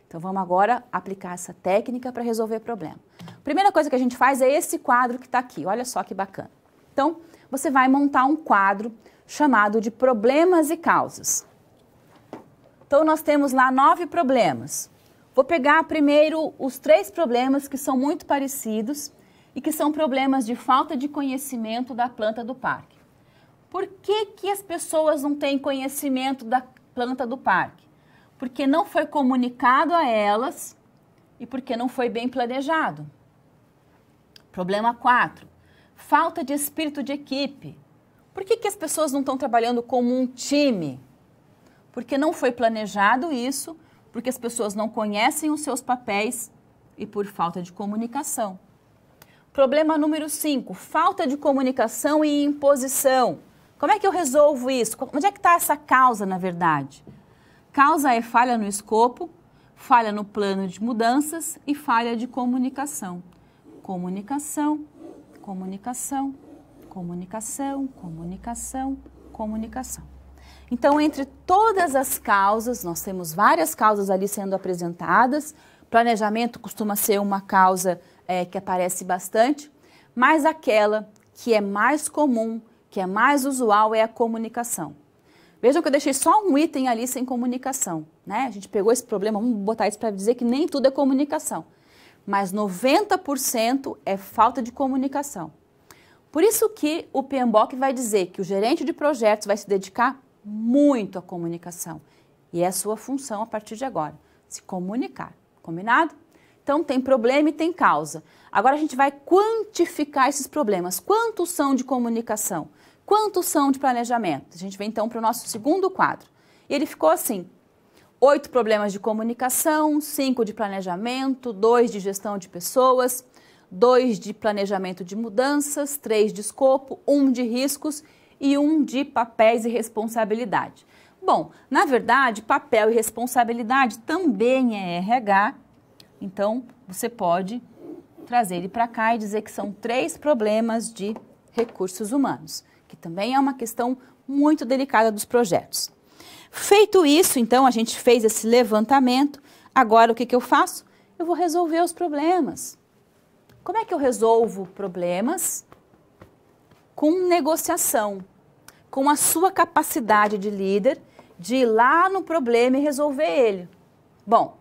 Então vamos agora aplicar essa técnica para resolver o problema. Primeira coisa que a gente faz é esse quadro que está aqui, olha só que bacana. Então você vai montar um quadro chamado de problemas e causas. Então nós temos lá nove problemas. Vou pegar primeiro os três problemas que são muito parecidos e que são problemas de falta de conhecimento da planta do parque. Por que, que as pessoas não têm conhecimento da planta do parque? porque não foi comunicado a elas e porque não foi bem planejado. Problema 4. Falta de espírito de equipe. Por que, que as pessoas não estão trabalhando como um time? Porque não foi planejado isso, porque as pessoas não conhecem os seus papéis e por falta de comunicação. Problema número 5. Falta de comunicação e imposição. Como é que eu resolvo isso? Onde é que está essa causa, na verdade? Causa é falha no escopo, falha no plano de mudanças e falha de comunicação. Comunicação, comunicação, comunicação, comunicação, comunicação. Então, entre todas as causas, nós temos várias causas ali sendo apresentadas. Planejamento costuma ser uma causa é, que aparece bastante, mas aquela que é mais comum, que é mais usual, é a comunicação. Vejam que eu deixei só um item ali sem comunicação, né? A gente pegou esse problema, vamos botar isso para dizer que nem tudo é comunicação. Mas 90% é falta de comunicação. Por isso que o PMBOK vai dizer que o gerente de projetos vai se dedicar muito à comunicação. E é a sua função a partir de agora, se comunicar, combinado? Então tem problema e tem causa. Agora a gente vai quantificar esses problemas. Quantos são de comunicação? Quantos são de planejamento? A gente vem então para o nosso segundo quadro. E ele ficou assim: oito problemas de comunicação, cinco de planejamento, dois de gestão de pessoas, dois de planejamento de mudanças, três de escopo, um de riscos e um de papéis e responsabilidade. Bom, na verdade, papel e responsabilidade também é RH, então você pode trazer ele para cá e dizer que são três problemas de recursos humanos também é uma questão muito delicada dos projetos. Feito isso, então, a gente fez esse levantamento. Agora, o que, que eu faço? Eu vou resolver os problemas. Como é que eu resolvo problemas? Com negociação, com a sua capacidade de líder de ir lá no problema e resolver ele. Bom,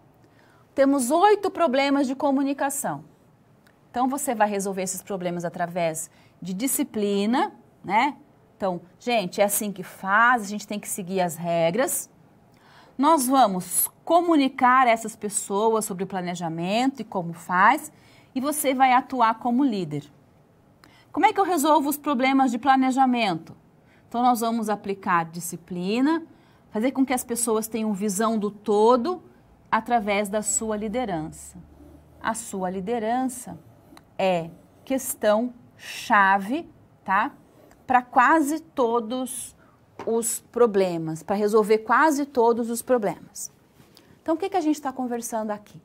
temos oito problemas de comunicação. Então, você vai resolver esses problemas através de disciplina, né? Então, gente, é assim que faz, a gente tem que seguir as regras. Nós vamos comunicar a essas pessoas sobre o planejamento e como faz, e você vai atuar como líder. Como é que eu resolvo os problemas de planejamento? Então, nós vamos aplicar disciplina, fazer com que as pessoas tenham visão do todo através da sua liderança. A sua liderança é questão chave, tá? para quase todos os problemas, para resolver quase todos os problemas. Então, o que, que a gente está conversando aqui?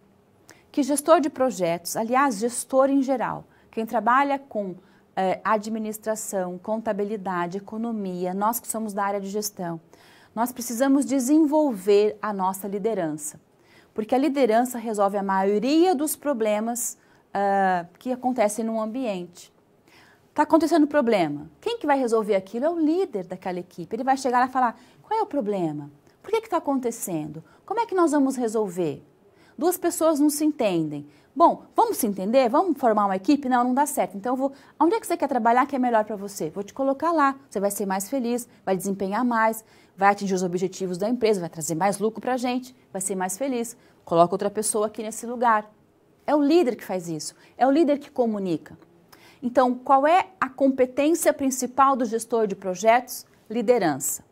Que gestor de projetos, aliás, gestor em geral, quem trabalha com eh, administração, contabilidade, economia, nós que somos da área de gestão, nós precisamos desenvolver a nossa liderança. Porque a liderança resolve a maioria dos problemas uh, que acontecem no ambiente. Está acontecendo um problema. Quem que vai resolver aquilo? É o líder daquela equipe. Ele vai chegar lá e falar, qual é o problema? Por que está acontecendo? Como é que nós vamos resolver? Duas pessoas não se entendem. Bom, vamos se entender? Vamos formar uma equipe? Não, não dá certo. Então, eu vou. Onde é que você quer trabalhar que é melhor para você? Vou te colocar lá. Você vai ser mais feliz, vai desempenhar mais, vai atingir os objetivos da empresa, vai trazer mais lucro para a gente, vai ser mais feliz. Coloca outra pessoa aqui nesse lugar. É o líder que faz isso. É o líder que comunica. Então, qual é a competência principal do gestor de projetos? Liderança.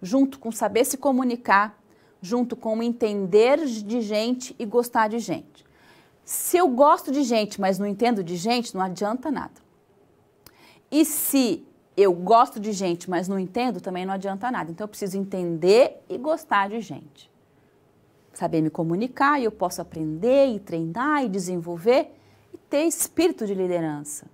Junto com saber se comunicar, junto com entender de gente e gostar de gente. Se eu gosto de gente, mas não entendo de gente, não adianta nada. E se eu gosto de gente, mas não entendo, também não adianta nada. Então eu preciso entender e gostar de gente. Saber me comunicar, e eu posso aprender e treinar e desenvolver e ter espírito de liderança.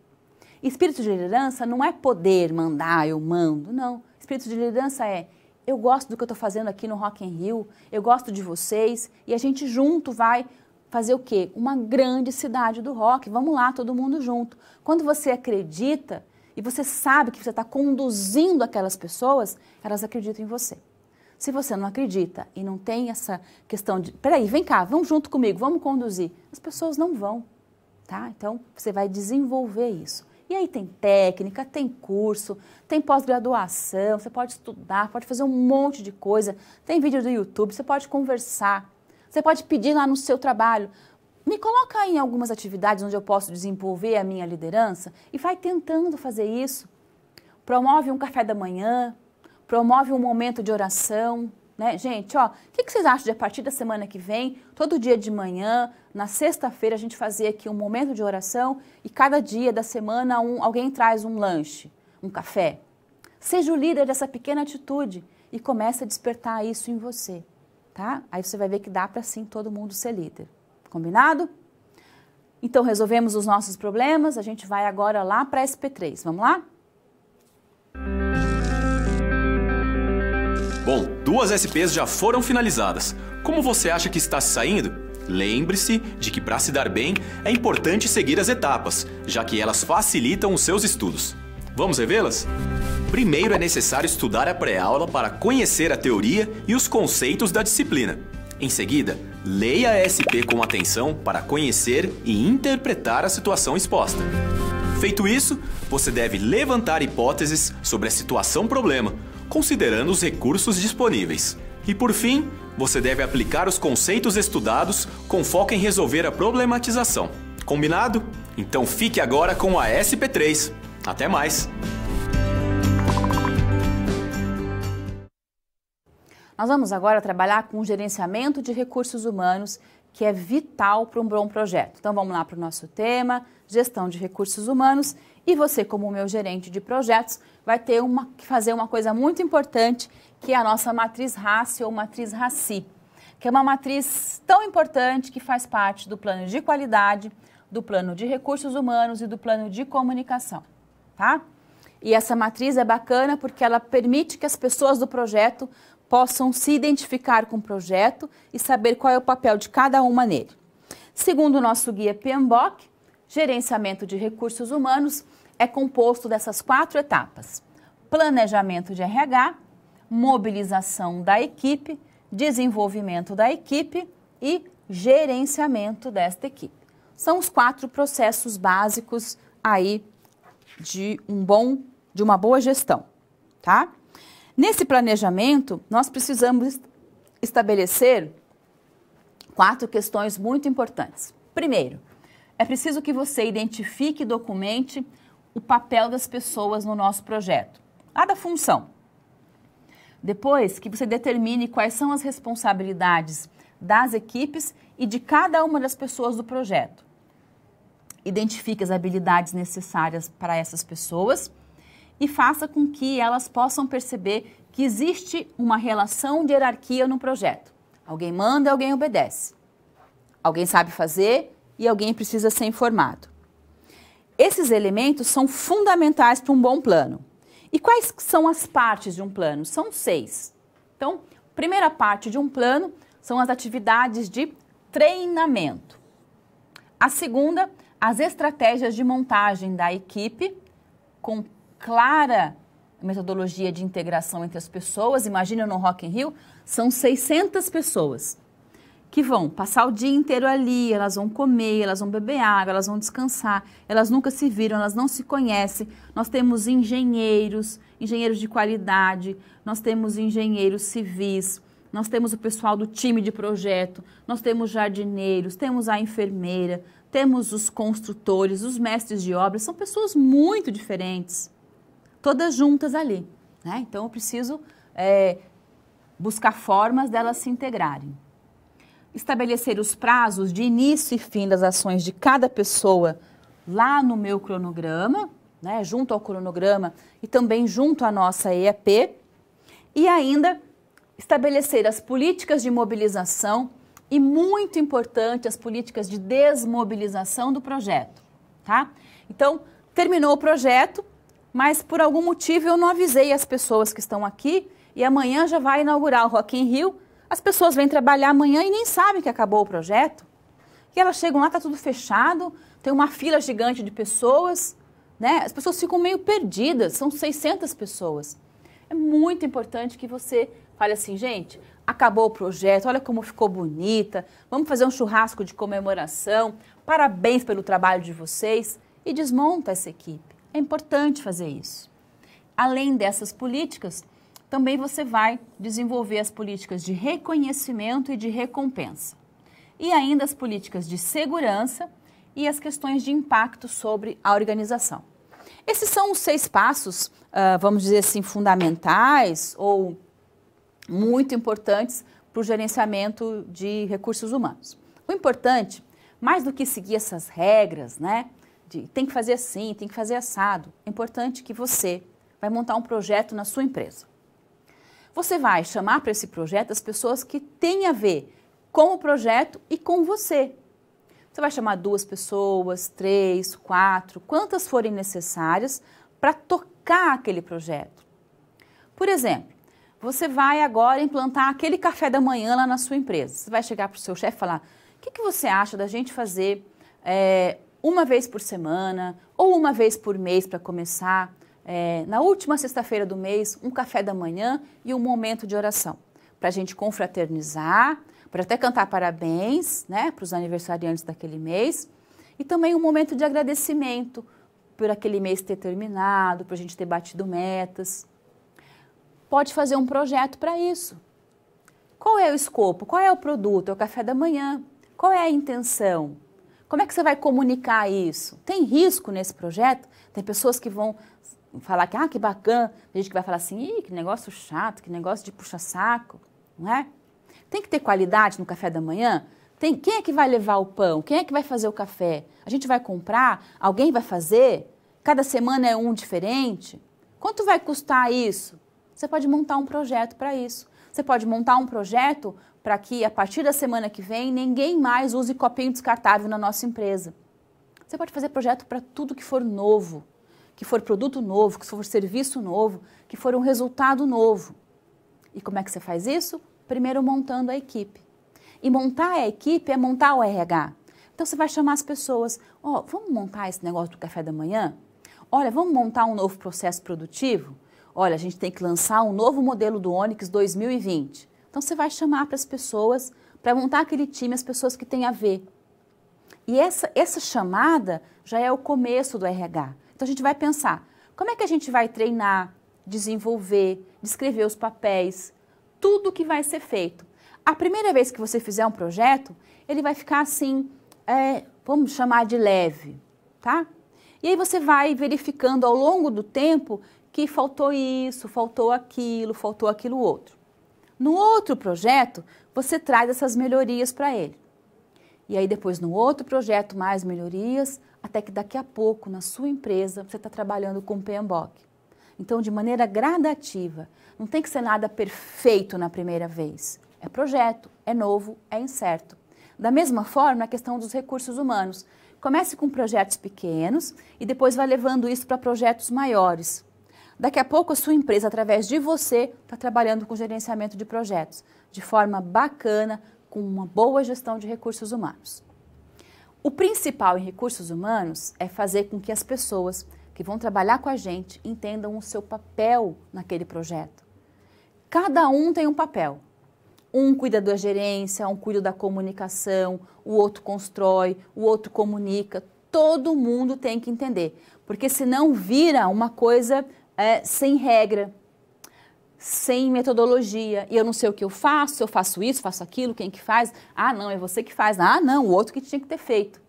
Espírito de liderança não é poder mandar, eu mando, não. Espírito de liderança é eu gosto do que eu estou fazendo aqui no Rock in Rio, eu gosto de vocês e a gente junto vai fazer o quê? Uma grande cidade do rock. Vamos lá, todo mundo junto. Quando você acredita e você sabe que você está conduzindo aquelas pessoas, elas acreditam em você. Se você não acredita e não tem essa questão de, peraí, vem cá, vamos junto comigo, vamos conduzir, as pessoas não vão, tá? Então você vai desenvolver isso. E aí tem técnica, tem curso, tem pós-graduação, você pode estudar, pode fazer um monte de coisa, tem vídeo do YouTube, você pode conversar, você pode pedir lá no seu trabalho. Me coloca aí em algumas atividades onde eu posso desenvolver a minha liderança e vai tentando fazer isso. Promove um café da manhã, promove um momento de oração, né? Gente, ó, o que, que, vocês acham de a partir da semana que vem, todo dia de manhã, na sexta-feira, a gente fazer aqui um momento de oração e cada dia da semana um, alguém traz um lanche, um café? Seja o líder dessa pequena atitude e comece a despertar isso em você, tá? Aí você vai ver que dá para sim todo mundo ser líder. Combinado? Então resolvemos os nossos problemas, a gente vai agora lá para SP3. Vamos lá? Bom, duas SPs já foram finalizadas. Como você acha que está se saindo? Lembre-se de que para se dar bem é importante seguir as etapas, já que elas facilitam os seus estudos. Vamos revê-las? Primeiro é necessário estudar a pré-aula para conhecer a teoria e os conceitos da disciplina. Em seguida, leia a SP com atenção para conhecer e interpretar a situação exposta. Feito isso, você deve levantar hipóteses sobre a situação-problema, considerando os recursos disponíveis. E por fim, você deve aplicar os conceitos estudados com foco em resolver a problematização. Combinado? Então fique agora com a SP3. Até mais! Nós vamos agora trabalhar com o gerenciamento de recursos humanos, que é vital para um bom projeto. Então vamos lá para o nosso tema: gestão de recursos humanos e você, como meu gerente de projetos, vai ter uma, que fazer uma coisa muito importante, que é a nossa matriz RACI ou matriz RACI, que é uma matriz tão importante que faz parte do plano de qualidade, do plano de recursos humanos e do plano de comunicação, tá? E essa matriz é bacana porque ela permite que as pessoas do projeto possam se identificar com o projeto e saber qual é o papel de cada uma nele. Segundo o nosso guia PMBOK, gerenciamento de recursos humanos é composto dessas quatro etapas: planejamento de RH, mobilização da equipe, desenvolvimento da equipe e gerenciamento desta equipe. São os quatro processos básicos aí de um bom de uma boa gestão, tá? Nesse planejamento, nós precisamos estabelecer quatro questões muito importantes. Primeiro, é preciso que você identifique e documente o papel das pessoas no nosso projeto, a da função. Depois, que você determine quais são as responsabilidades das equipes e de cada uma das pessoas do projeto. Identifique as habilidades necessárias para essas pessoas e faça com que elas possam perceber que existe uma relação de hierarquia no projeto. Alguém manda, alguém obedece. Alguém sabe fazer e alguém precisa ser informado. Esses elementos são fundamentais para um bom plano. E quais são as partes de um plano? São seis. Então, primeira parte de um plano são as atividades de treinamento. A segunda, as estratégias de montagem da equipe com clara metodologia de integração entre as pessoas. Imagina no Rock in Rio, são 600 pessoas que vão passar o dia inteiro ali, elas vão comer, elas vão beber água, elas vão descansar, elas nunca se viram, elas não se conhecem. Nós temos engenheiros, engenheiros de qualidade, nós temos engenheiros civis, nós temos o pessoal do time de projeto, nós temos jardineiros, temos a enfermeira, temos os construtores, os mestres de obras, são pessoas muito diferentes, todas juntas ali. Né? Então eu preciso é, buscar formas delas se integrarem estabelecer os prazos de início e fim das ações de cada pessoa lá no meu cronograma, né, junto ao cronograma e também junto à nossa EAP, e ainda estabelecer as políticas de mobilização e, muito importante, as políticas de desmobilização do projeto. Tá? Então, terminou o projeto, mas por algum motivo eu não avisei as pessoas que estão aqui e amanhã já vai inaugurar o Rock in Rio as pessoas vêm trabalhar amanhã e nem sabem que acabou o projeto. E elas chegam lá, está tudo fechado, tem uma fila gigante de pessoas, né? As pessoas ficam meio perdidas, são 600 pessoas. É muito importante que você fale assim, gente, acabou o projeto, olha como ficou bonita, vamos fazer um churrasco de comemoração, parabéns pelo trabalho de vocês e desmonta essa equipe. É importante fazer isso. Além dessas políticas, também você vai desenvolver as políticas de reconhecimento e de recompensa. E ainda as políticas de segurança e as questões de impacto sobre a organização. Esses são os seis passos, uh, vamos dizer assim, fundamentais ou muito importantes para o gerenciamento de recursos humanos. O importante, mais do que seguir essas regras, né? De tem que fazer assim, tem que fazer assado, é importante que você vai montar um projeto na sua empresa. Você vai chamar para esse projeto as pessoas que têm a ver com o projeto e com você. Você vai chamar duas pessoas, três, quatro, quantas forem necessárias para tocar aquele projeto. Por exemplo, você vai agora implantar aquele café da manhã lá na sua empresa. Você vai chegar para o seu chefe e falar: o que, que, você acha da gente fazer é, uma vez por semana ou uma vez por mês para começar? é, na última sexta-feira do mês, um café da manhã e um momento de oração, para a gente confraternizar, para até cantar parabéns né, para os aniversariantes daquele mês, e também um momento de agradecimento por aquele mês ter terminado, para a gente ter batido metas. Pode fazer um projeto para isso. Qual é o escopo? Qual é o produto? É o café da manhã? Qual é a intenção? Como é que você vai comunicar isso? Tem risco nesse projeto? Tem pessoas que vão falar que, ah, que bacana, tem gente que vai falar assim, Ih, que negócio chato, que negócio de puxa-saco, não é? Tem que ter qualidade no café da manhã? Tem, quem é que vai levar o pão? Quem é que vai fazer o café? A gente vai comprar? Alguém vai fazer? Cada semana é um diferente? Quanto vai custar isso? Você pode montar um projeto para isso. Você pode montar um projeto para que a partir da semana que vem ninguém mais use copinho descartável na nossa empresa. Você pode fazer projeto para tudo que for novo que for produto novo, que for serviço novo, que for um resultado novo. E como é que você faz isso? Primeiro montando a equipe. E montar a equipe é montar o RH. Então você vai chamar as pessoas, ó, oh, vamos montar esse negócio do café da manhã? Olha, vamos montar um novo processo produtivo? Olha, a gente tem que lançar um novo modelo do Onix 2020. Então você vai chamar para as pessoas, para montar aquele time, as pessoas que têm a ver. E essa, essa chamada já é o começo do RH. Então a gente vai pensar, como é que a gente vai treinar, desenvolver, descrever os papéis, tudo que vai ser feito. A primeira vez que você fizer um projeto, ele vai ficar assim, é, vamos chamar de leve, tá? E aí você vai verificando ao longo do tempo que faltou isso, faltou aquilo, faltou aquilo outro. No outro projeto, você traz essas melhorias para ele. E aí depois no outro projeto mais melhorias, até que daqui a pouco, na sua empresa, você está trabalhando com PMBOK. Então, de maneira gradativa, não tem que ser nada perfeito na primeira vez. É projeto, é novo, é incerto. Da mesma forma, a questão dos recursos humanos. Comece com projetos pequenos e depois vá levando isso para projetos maiores. Daqui a pouco, a sua empresa, através de você, está trabalhando com gerenciamento de projetos de forma bacana, com uma boa gestão de recursos humanos. O principal em recursos humanos é fazer com que as pessoas que vão trabalhar com a gente entendam o seu papel naquele projeto. Cada um tem um papel. Um cuida da gerência, um cuida da comunicação, o outro constrói, o outro comunica. Todo mundo tem que entender, porque senão vira uma coisa é, sem regra, sem metodologia. E eu não sei o que eu faço, eu faço isso, faço aquilo, quem que faz? Ah, não, é você que faz. Ah, não, o outro que tinha que ter feito.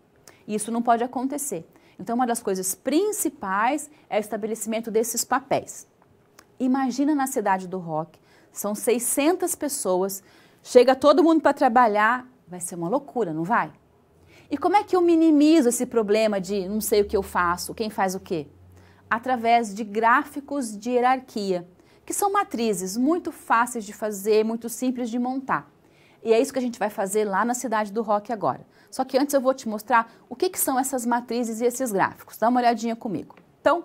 Isso não pode acontecer. Então, uma das coisas principais é o estabelecimento desses papéis. Imagina na cidade do rock, são 600 pessoas, chega todo mundo para trabalhar, vai ser uma loucura, não vai? E como é que eu minimizo esse problema de não sei o que eu faço, quem faz o quê? Através de gráficos de hierarquia que são matrizes muito fáceis de fazer, muito simples de montar. E é isso que a gente vai fazer lá na Cidade do Rock agora. Só que antes eu vou te mostrar o que, que são essas matrizes e esses gráficos. Dá uma olhadinha comigo. Então,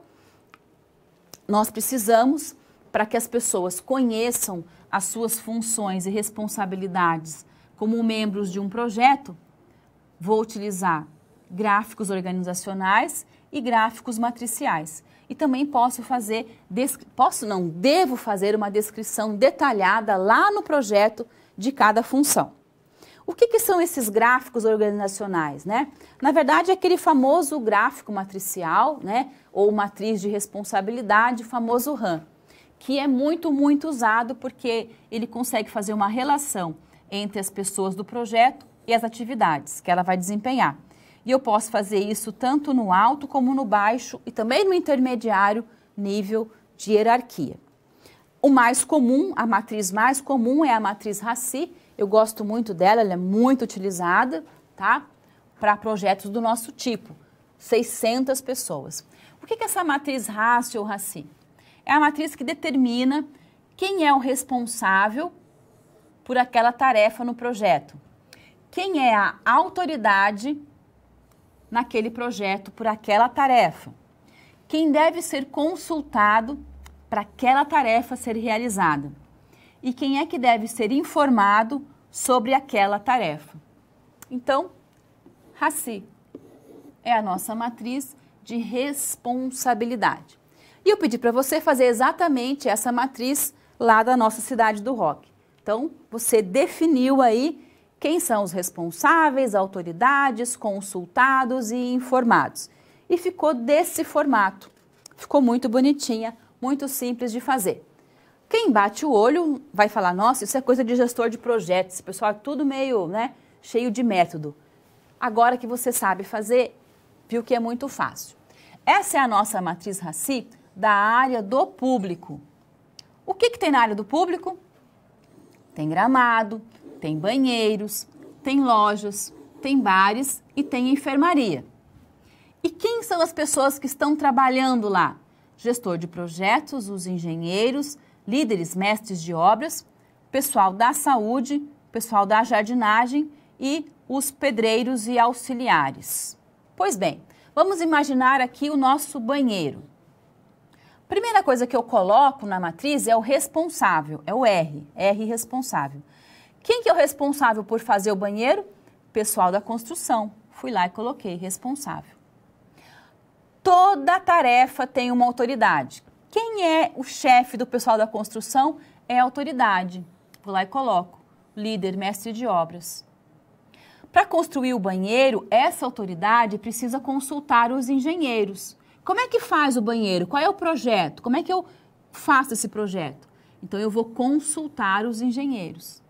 nós precisamos, para que as pessoas conheçam as suas funções e responsabilidades como membros de um projeto, vou utilizar gráficos organizacionais e gráficos matriciais e também posso fazer, posso não, devo fazer uma descrição detalhada lá no projeto de cada função. O que, que, são esses gráficos organizacionais, né? Na verdade, é aquele famoso gráfico matricial, né? Ou matriz de responsabilidade, famoso RAM, que é muito, muito usado porque ele consegue fazer uma relação entre as pessoas do projeto e as atividades que ela vai desempenhar. E eu posso fazer isso tanto no alto como no baixo e também no intermediário nível de hierarquia. O mais comum, a matriz mais comum é a matriz Raci. Eu gosto muito dela, ela é muito utilizada, tá? Para projetos do nosso tipo, 600 pessoas. O que é essa matriz Raci ou Raci? É a matriz que determina quem é o responsável por aquela tarefa no projeto. Quem é a autoridade naquele projeto por aquela tarefa. Quem deve ser consultado para aquela tarefa ser realizada. E quem é que deve ser informado sobre aquela tarefa. Então, RACI é a nossa matriz de responsabilidade. E eu pedi para você fazer exatamente essa matriz lá da nossa cidade do rock. Então, você definiu aí quem são os responsáveis, autoridades, consultados e informados. E ficou desse formato. Ficou muito bonitinha, muito simples de fazer. Quem bate o olho vai falar: nossa, isso é coisa de gestor de projetos, esse pessoal é tudo meio né, cheio de método. Agora que você sabe fazer, viu que é muito fácil. Essa é a nossa matriz RACI da área do público. O que, que tem na área do público? Tem gramado, tem banheiros, tem lojas, tem bares e tem enfermaria. E quem são as pessoas que estão trabalhando lá? Gestor de projetos, os engenheiros, líderes, mestres de obras, pessoal da saúde, pessoal da jardinagem e os pedreiros e auxiliares. Pois bem, vamos imaginar aqui o nosso banheiro. Primeira coisa que eu coloco na matriz é o responsável, é o R, R responsável. Quem que é o responsável por fazer o banheiro? Pessoal da construção. Fui lá e coloquei responsável. Toda tarefa tem uma autoridade. Quem é o chefe do pessoal da construção é a autoridade. Vou lá e coloco líder, mestre de obras. Para construir o banheiro, essa autoridade precisa consultar os engenheiros. Como é que faz o banheiro? Qual é o projeto? Como é que eu faço esse projeto? Então eu vou consultar os engenheiros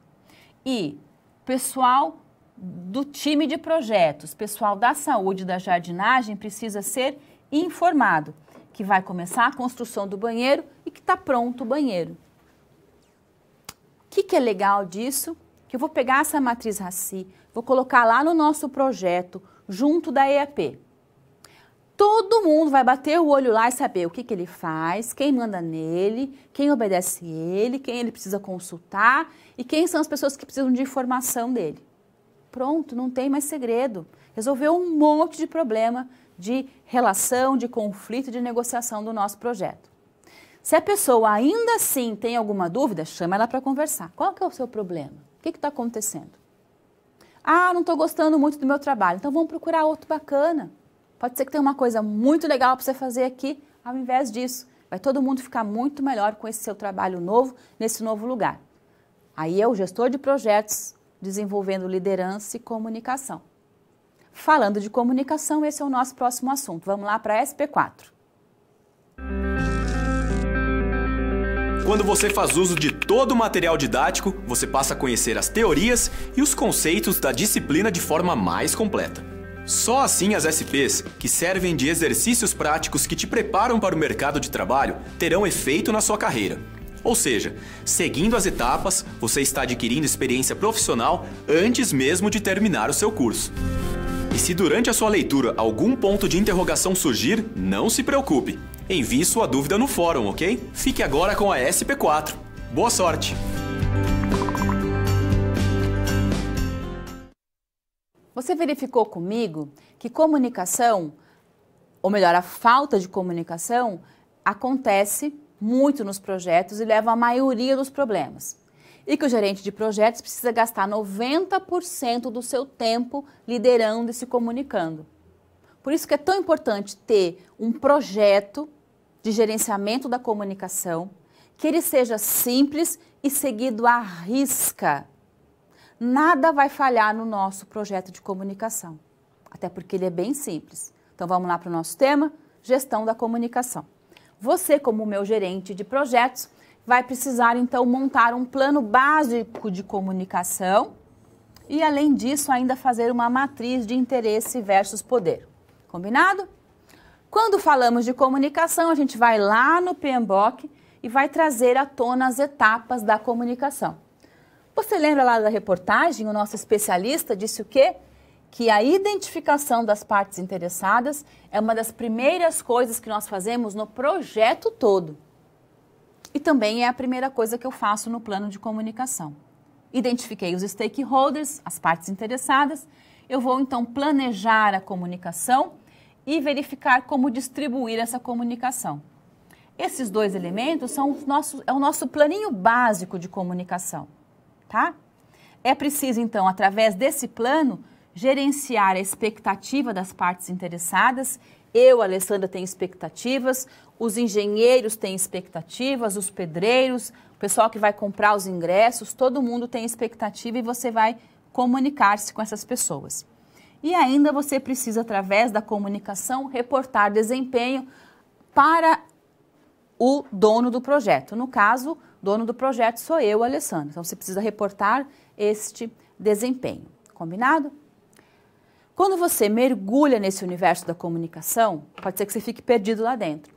e pessoal do time de projetos, pessoal da saúde da jardinagem precisa ser informado que vai começar a construção do banheiro e que está pronto o banheiro. O que, que é legal disso? Que eu vou pegar essa matriz RACI, vou colocar lá no nosso projeto, junto da EAP. Todo mundo vai bater o olho lá e saber o que, que ele faz, quem manda nele, quem obedece ele, quem ele precisa consultar e quem são as pessoas que precisam de informação dele. Pronto, não tem mais segredo. Resolveu um monte de problema de relação, de conflito, de negociação do nosso projeto. Se a pessoa ainda assim tem alguma dúvida, chama ela para conversar. Qual que é o seu problema? O que está acontecendo? Ah, não estou gostando muito do meu trabalho, então vamos procurar outro bacana. Pode ser que tenha uma coisa muito legal para você fazer aqui, ao invés disso. Vai todo mundo ficar muito melhor com esse seu trabalho novo, nesse novo lugar. Aí é o gestor de projetos desenvolvendo liderança e comunicação. Falando de comunicação, esse é o nosso próximo assunto. Vamos lá para SP4. Quando você faz uso de todo o material didático, você passa a conhecer as teorias e os conceitos da disciplina de forma mais completa. Só assim as SPs, que servem de exercícios práticos que te preparam para o mercado de trabalho, terão efeito na sua carreira. Ou seja, seguindo as etapas, você está adquirindo experiência profissional antes mesmo de terminar o seu curso. E se durante a sua leitura algum ponto de interrogação surgir, não se preocupe. Envie sua dúvida no fórum, ok? Fique agora com a SP4. Boa sorte! Você verificou comigo que comunicação, ou melhor, a falta de comunicação, acontece muito nos projetos e leva à maioria dos problemas. E que o gerente de projetos precisa gastar 90% do seu tempo liderando e se comunicando. Por isso que é tão importante ter um projeto de gerenciamento da comunicação que ele seja simples e seguido à risca nada vai falhar no nosso projeto de comunicação, até porque ele é bem simples. Então vamos lá para o nosso tema: gestão da comunicação. Você, como meu gerente de projetos, vai precisar então montar um plano básico de comunicação e, além disso, ainda fazer uma matriz de interesse versus poder. Combinado? Quando falamos de comunicação, a gente vai lá no PMBOK e vai trazer à tona as etapas da comunicação. Você lembra lá da reportagem? O nosso especialista disse o quê? Que a identificação das partes interessadas é uma das primeiras coisas que nós fazemos no projeto todo. E também é a primeira coisa que eu faço no plano de comunicação. Identifiquei os stakeholders, as partes interessadas. Eu vou então planejar a comunicação e verificar como distribuir essa comunicação. Esses dois elementos são nossos, é o nosso planinho básico de comunicação tá? É preciso, então, através desse plano, gerenciar a expectativa das partes interessadas. Eu, Alessandra, tenho expectativas, os engenheiros têm expectativas, os pedreiros, o pessoal que vai comprar os ingressos, todo mundo tem expectativa e você vai comunicar-se com essas pessoas. E ainda você precisa, através da comunicação, reportar desempenho para o dono do projeto, no caso, o dono do projeto sou eu, Alessandro. Então, você precisa reportar este desempenho. Combinado? Quando você mergulha nesse universo da comunicação, pode ser que você fique perdido lá dentro.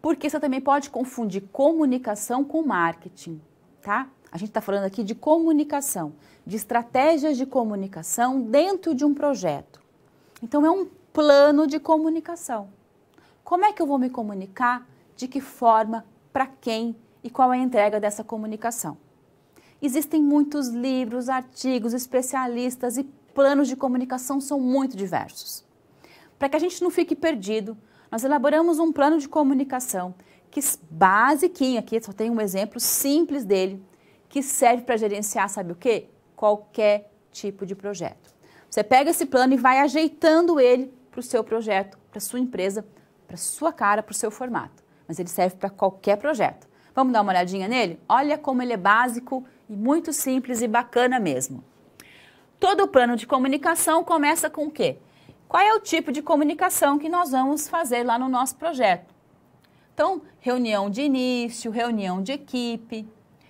Porque você também pode confundir comunicação com marketing, tá? A gente está falando aqui de comunicação, de estratégias de comunicação dentro de um projeto. Então, é um plano de comunicação. Como é que eu vou me comunicar? De que forma? Para quem? e qual é a entrega dessa comunicação. Existem muitos livros, artigos, especialistas e planos de comunicação são muito diversos. Para que a gente não fique perdido, nós elaboramos um plano de comunicação que basiquinho aqui, só tem um exemplo simples dele, que serve para gerenciar, sabe o quê? Qualquer tipo de projeto. Você pega esse plano e vai ajeitando ele para o seu projeto, para sua empresa, para sua cara, para o seu formato. Mas ele serve para qualquer projeto. Vamos dar uma olhadinha nele? Olha como ele é básico e muito simples e bacana mesmo. Todo o plano de comunicação começa com o quê? Qual é o tipo de comunicação que nós vamos fazer lá no nosso projeto? Então, reunião de início, reunião de equipe,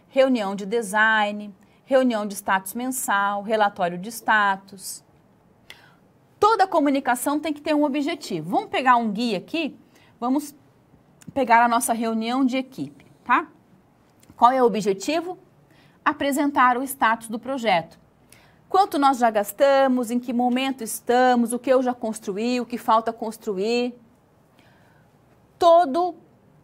reunião de design, reunião de status mensal, relatório de status. Toda comunicação tem que ter um objetivo. Vamos pegar um guia aqui, vamos pegar a nossa reunião de equipe tá? Qual é o objetivo? Apresentar o status do projeto. Quanto nós já gastamos, em que momento estamos, o que eu já construí, o que falta construir. Todo,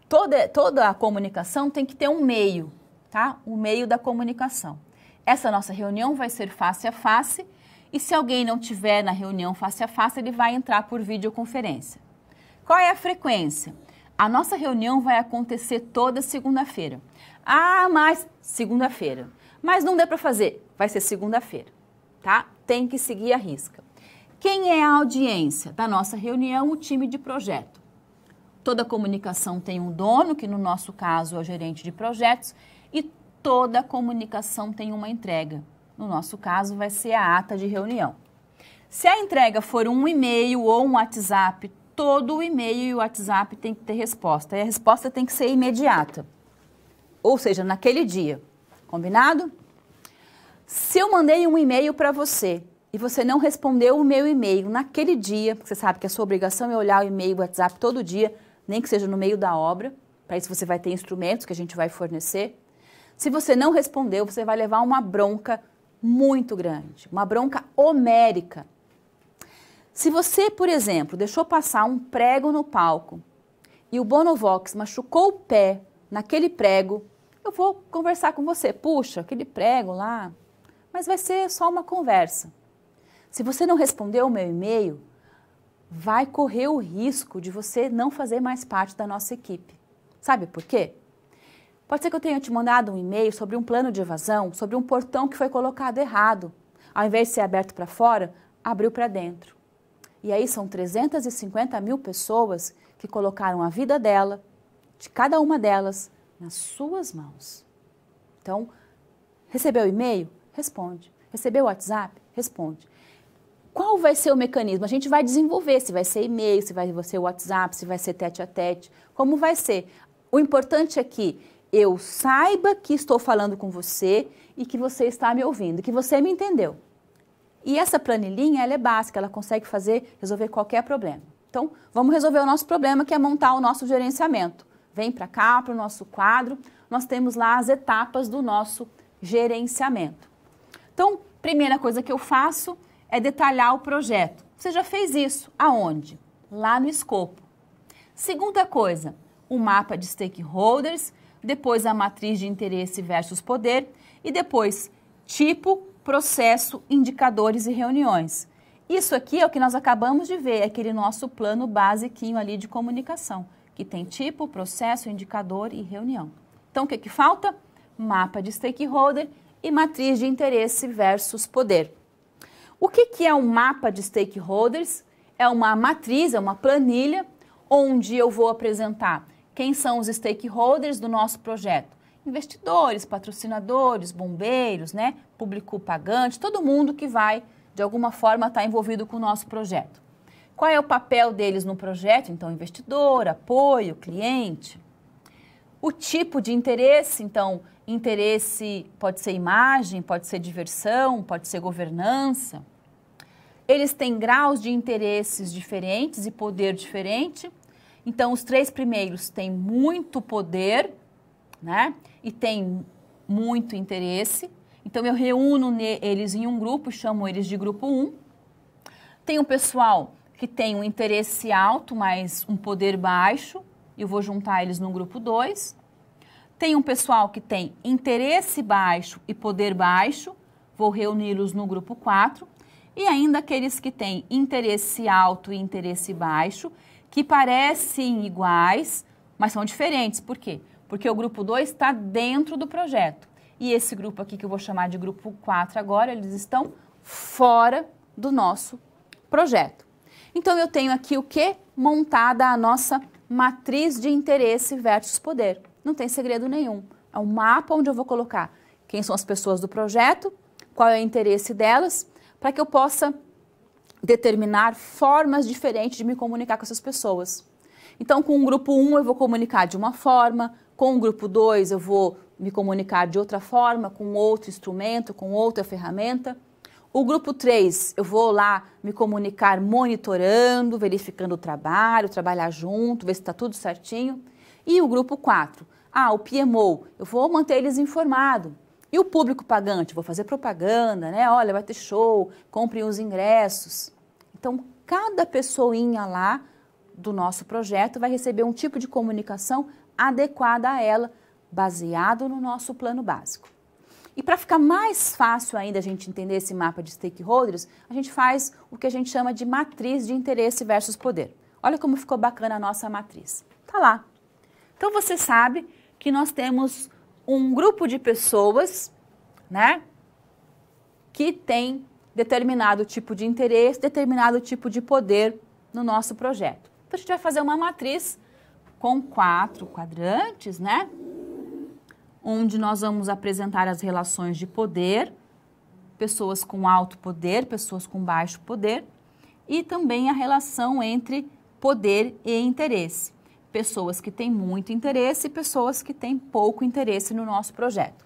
toda, toda a comunicação tem que ter um meio, tá? O meio da comunicação. Essa nossa reunião vai ser face a face e se alguém não tiver na reunião face a face, ele vai entrar por videoconferência. Qual é a frequência? A nossa reunião vai acontecer toda segunda-feira. Ah, mas segunda-feira. Mas não dá para fazer, vai ser segunda-feira, tá? Tem que seguir a risca. Quem é a audiência da nossa reunião? O time de projeto. Toda comunicação tem um dono, que no nosso caso é o gerente de projetos, e toda comunicação tem uma entrega. No nosso caso, vai ser a ata de reunião. Se a entrega for um e-mail ou um WhatsApp todo o e-mail e o WhatsApp tem que ter resposta. E a resposta tem que ser imediata. Ou seja, naquele dia. Combinado? Se eu mandei um e-mail para você e você não respondeu o meu e-mail naquele dia, você sabe que a sua obrigação é olhar o e-mail, o WhatsApp todo dia, nem que seja no meio da obra, para isso você vai ter instrumentos que a gente vai fornecer. Se você não respondeu, você vai levar uma bronca muito grande, uma bronca homérica, se você, por exemplo, deixou passar um prego no palco e o Bonovox machucou o pé naquele prego, eu vou conversar com você. Puxa, aquele prego lá. Mas vai ser só uma conversa. Se você não respondeu o meu e-mail, vai correr o risco de você não fazer mais parte da nossa equipe. Sabe por quê? Pode ser que eu tenha te mandado um e-mail sobre um plano de evasão, sobre um portão que foi colocado errado. Ao invés de ser aberto para fora, abriu para dentro. E aí são 350 mil pessoas que colocaram a vida dela, de cada uma delas, nas suas mãos. Então, recebeu e-mail? Responde. Recebeu WhatsApp? Responde. Qual vai ser o mecanismo? A gente vai desenvolver se vai ser e-mail, se vai ser WhatsApp, se vai ser tete a tete, como vai ser. O importante é que eu saiba que estou falando com você e que você está me ouvindo, que você me entendeu. E essa planilhinha, ela é básica, ela consegue fazer, resolver qualquer problema. Então, vamos resolver o nosso problema, que é montar o nosso gerenciamento. Vem para cá, para o nosso quadro, nós temos lá as etapas do nosso gerenciamento. Então, primeira coisa que eu faço é detalhar o projeto. Você já fez isso? Aonde? Lá no escopo. Segunda coisa, o mapa de stakeholders, depois a matriz de interesse versus poder e depois tipo, processo, indicadores e reuniões. Isso aqui é o que nós acabamos de ver, aquele nosso plano basiquinho ali de comunicação, que tem tipo, processo, indicador e reunião. Então, o que, que falta? Mapa de stakeholder e matriz de interesse versus poder. O que, que é um mapa de stakeholders? É uma matriz, é uma planilha, onde eu vou apresentar quem são os stakeholders do nosso projeto, investidores, patrocinadores, bombeiros, né, público pagante, todo mundo que vai, de alguma forma, estar tá envolvido com o nosso projeto. Qual é o papel deles no projeto? Então, investidor, apoio, cliente. O tipo de interesse, então, interesse pode ser imagem, pode ser diversão, pode ser governança. Eles têm graus de interesses diferentes e poder diferente. Então, os três primeiros têm muito poder, né? e tem muito interesse. Então eu reúno eles em um grupo, chamo eles de grupo 1. Tem um pessoal que tem um interesse alto, mas um poder baixo, eu vou juntar eles no grupo 2. Tem um pessoal que tem interesse baixo e poder baixo, vou reuni-los no grupo 4. E ainda aqueles que têm interesse alto e interesse baixo, que parecem iguais, mas são diferentes. Por quê? porque o grupo 2 está dentro do projeto. E esse grupo aqui, que eu vou chamar de grupo 4 agora, eles estão fora do nosso projeto. Então, eu tenho aqui o que? Montada a nossa matriz de interesse versus poder. Não tem segredo nenhum. É um mapa onde eu vou colocar quem são as pessoas do projeto, qual é o interesse delas, para que eu possa determinar formas diferentes de me comunicar com essas pessoas. Então, com o grupo 1 eu vou comunicar de uma forma, com o grupo 2, eu vou me comunicar de outra forma, com outro instrumento, com outra ferramenta. O grupo 3, eu vou lá me comunicar monitorando, verificando o trabalho, trabalhar junto, ver se está tudo certinho. E o grupo 4, ah, o PMO, eu vou manter eles informados. E o público pagante, vou fazer propaganda, né? Olha, vai ter show, comprem os ingressos. Então, cada pessoinha lá do nosso projeto vai receber um tipo de comunicação adequada a ela, baseado no nosso plano básico. E para ficar mais fácil ainda a gente entender esse mapa de stakeholders, a gente faz o que a gente chama de matriz de interesse versus poder. Olha como ficou bacana a nossa matriz. Tá lá. Então você sabe que nós temos um grupo de pessoas, né, que tem determinado tipo de interesse, determinado tipo de poder no nosso projeto. Então a gente vai fazer uma matriz com quatro quadrantes, né? Onde nós vamos apresentar as relações de poder, pessoas com alto poder, pessoas com baixo poder, e também a relação entre poder e interesse. Pessoas que têm muito interesse e pessoas que têm pouco interesse no nosso projeto.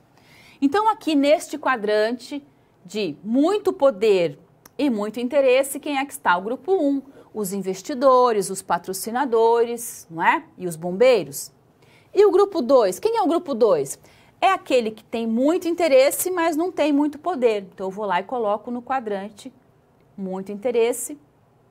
Então, aqui neste quadrante de muito poder e muito interesse, quem é que está? O grupo 1 os investidores, os patrocinadores, não é? E os bombeiros. E o grupo 2? Quem é o grupo 2? É aquele que tem muito interesse, mas não tem muito poder. Então eu vou lá e coloco no quadrante muito interesse,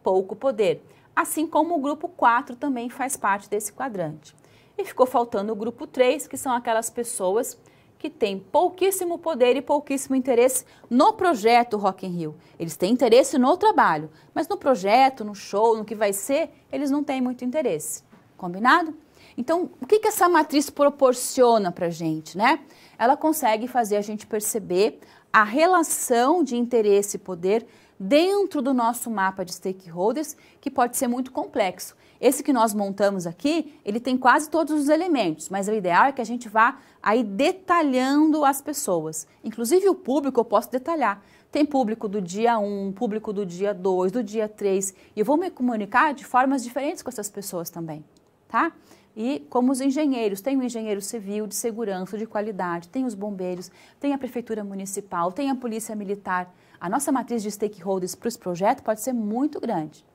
pouco poder. Assim como o grupo 4 também faz parte desse quadrante. E ficou faltando o grupo 3, que são aquelas pessoas que tem pouquíssimo poder e pouquíssimo interesse no projeto Rock in Rio. Eles têm interesse no trabalho, mas no projeto, no show, no que vai ser, eles não têm muito interesse. Combinado? Então, o que, que essa matriz proporciona para a gente, né? Ela consegue fazer a gente perceber a relação de interesse e poder dentro do nosso mapa de stakeholders, que pode ser muito complexo. Esse que nós montamos aqui, ele tem quase todos os elementos, mas o ideal é que a gente vá aí detalhando as pessoas. Inclusive o público eu posso detalhar. Tem público do dia 1, público do dia 2, do dia 3, e eu vou me comunicar de formas diferentes com essas pessoas também, tá? E como os engenheiros, tem o engenheiro civil de segurança, de qualidade, tem os bombeiros, tem a prefeitura municipal, tem a polícia militar. A nossa matriz de stakeholders para os projetos pode ser muito grande.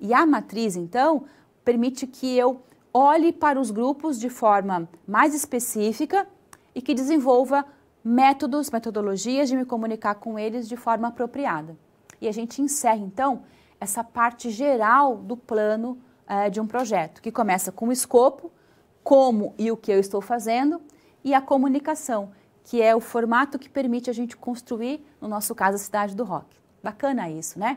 E a matriz, então, permite que eu olhe para os grupos de forma mais específica e que desenvolva métodos, metodologias de me comunicar com eles de forma apropriada. E a gente encerra então essa parte geral do plano eh, de um projeto, que começa com o escopo, como e o que eu estou fazendo, e a comunicação, que é o formato que permite a gente construir, no nosso caso, a cidade do rock. Bacana isso, né?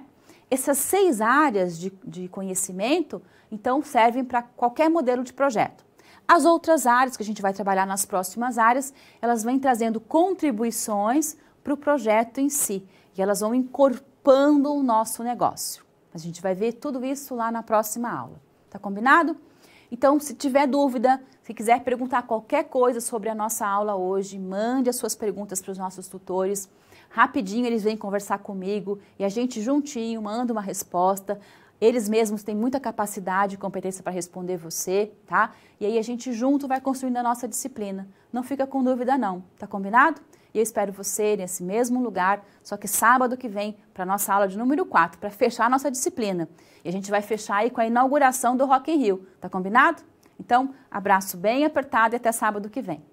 essas seis áreas de, de conhecimento, então, servem para qualquer modelo de projeto. As outras áreas que a gente vai trabalhar nas próximas áreas, elas vêm trazendo contribuições para o projeto em si e elas vão encorpando o nosso negócio. A gente vai ver tudo isso lá na próxima aula. Tá combinado? Então, se tiver dúvida, se quiser perguntar qualquer coisa sobre a nossa aula hoje, mande as suas perguntas para os nossos tutores. Rapidinho eles vêm conversar comigo e a gente juntinho manda uma resposta. Eles mesmos têm muita capacidade e competência para responder você, tá? E aí a gente junto vai construindo a nossa disciplina. Não fica com dúvida não, tá combinado? E eu espero você nesse mesmo lugar, só que sábado que vem, para nossa aula de número 4, para fechar a nossa disciplina. E a gente vai fechar aí com a inauguração do Rock in Rio, tá combinado? Então, abraço bem apertado e até sábado que vem.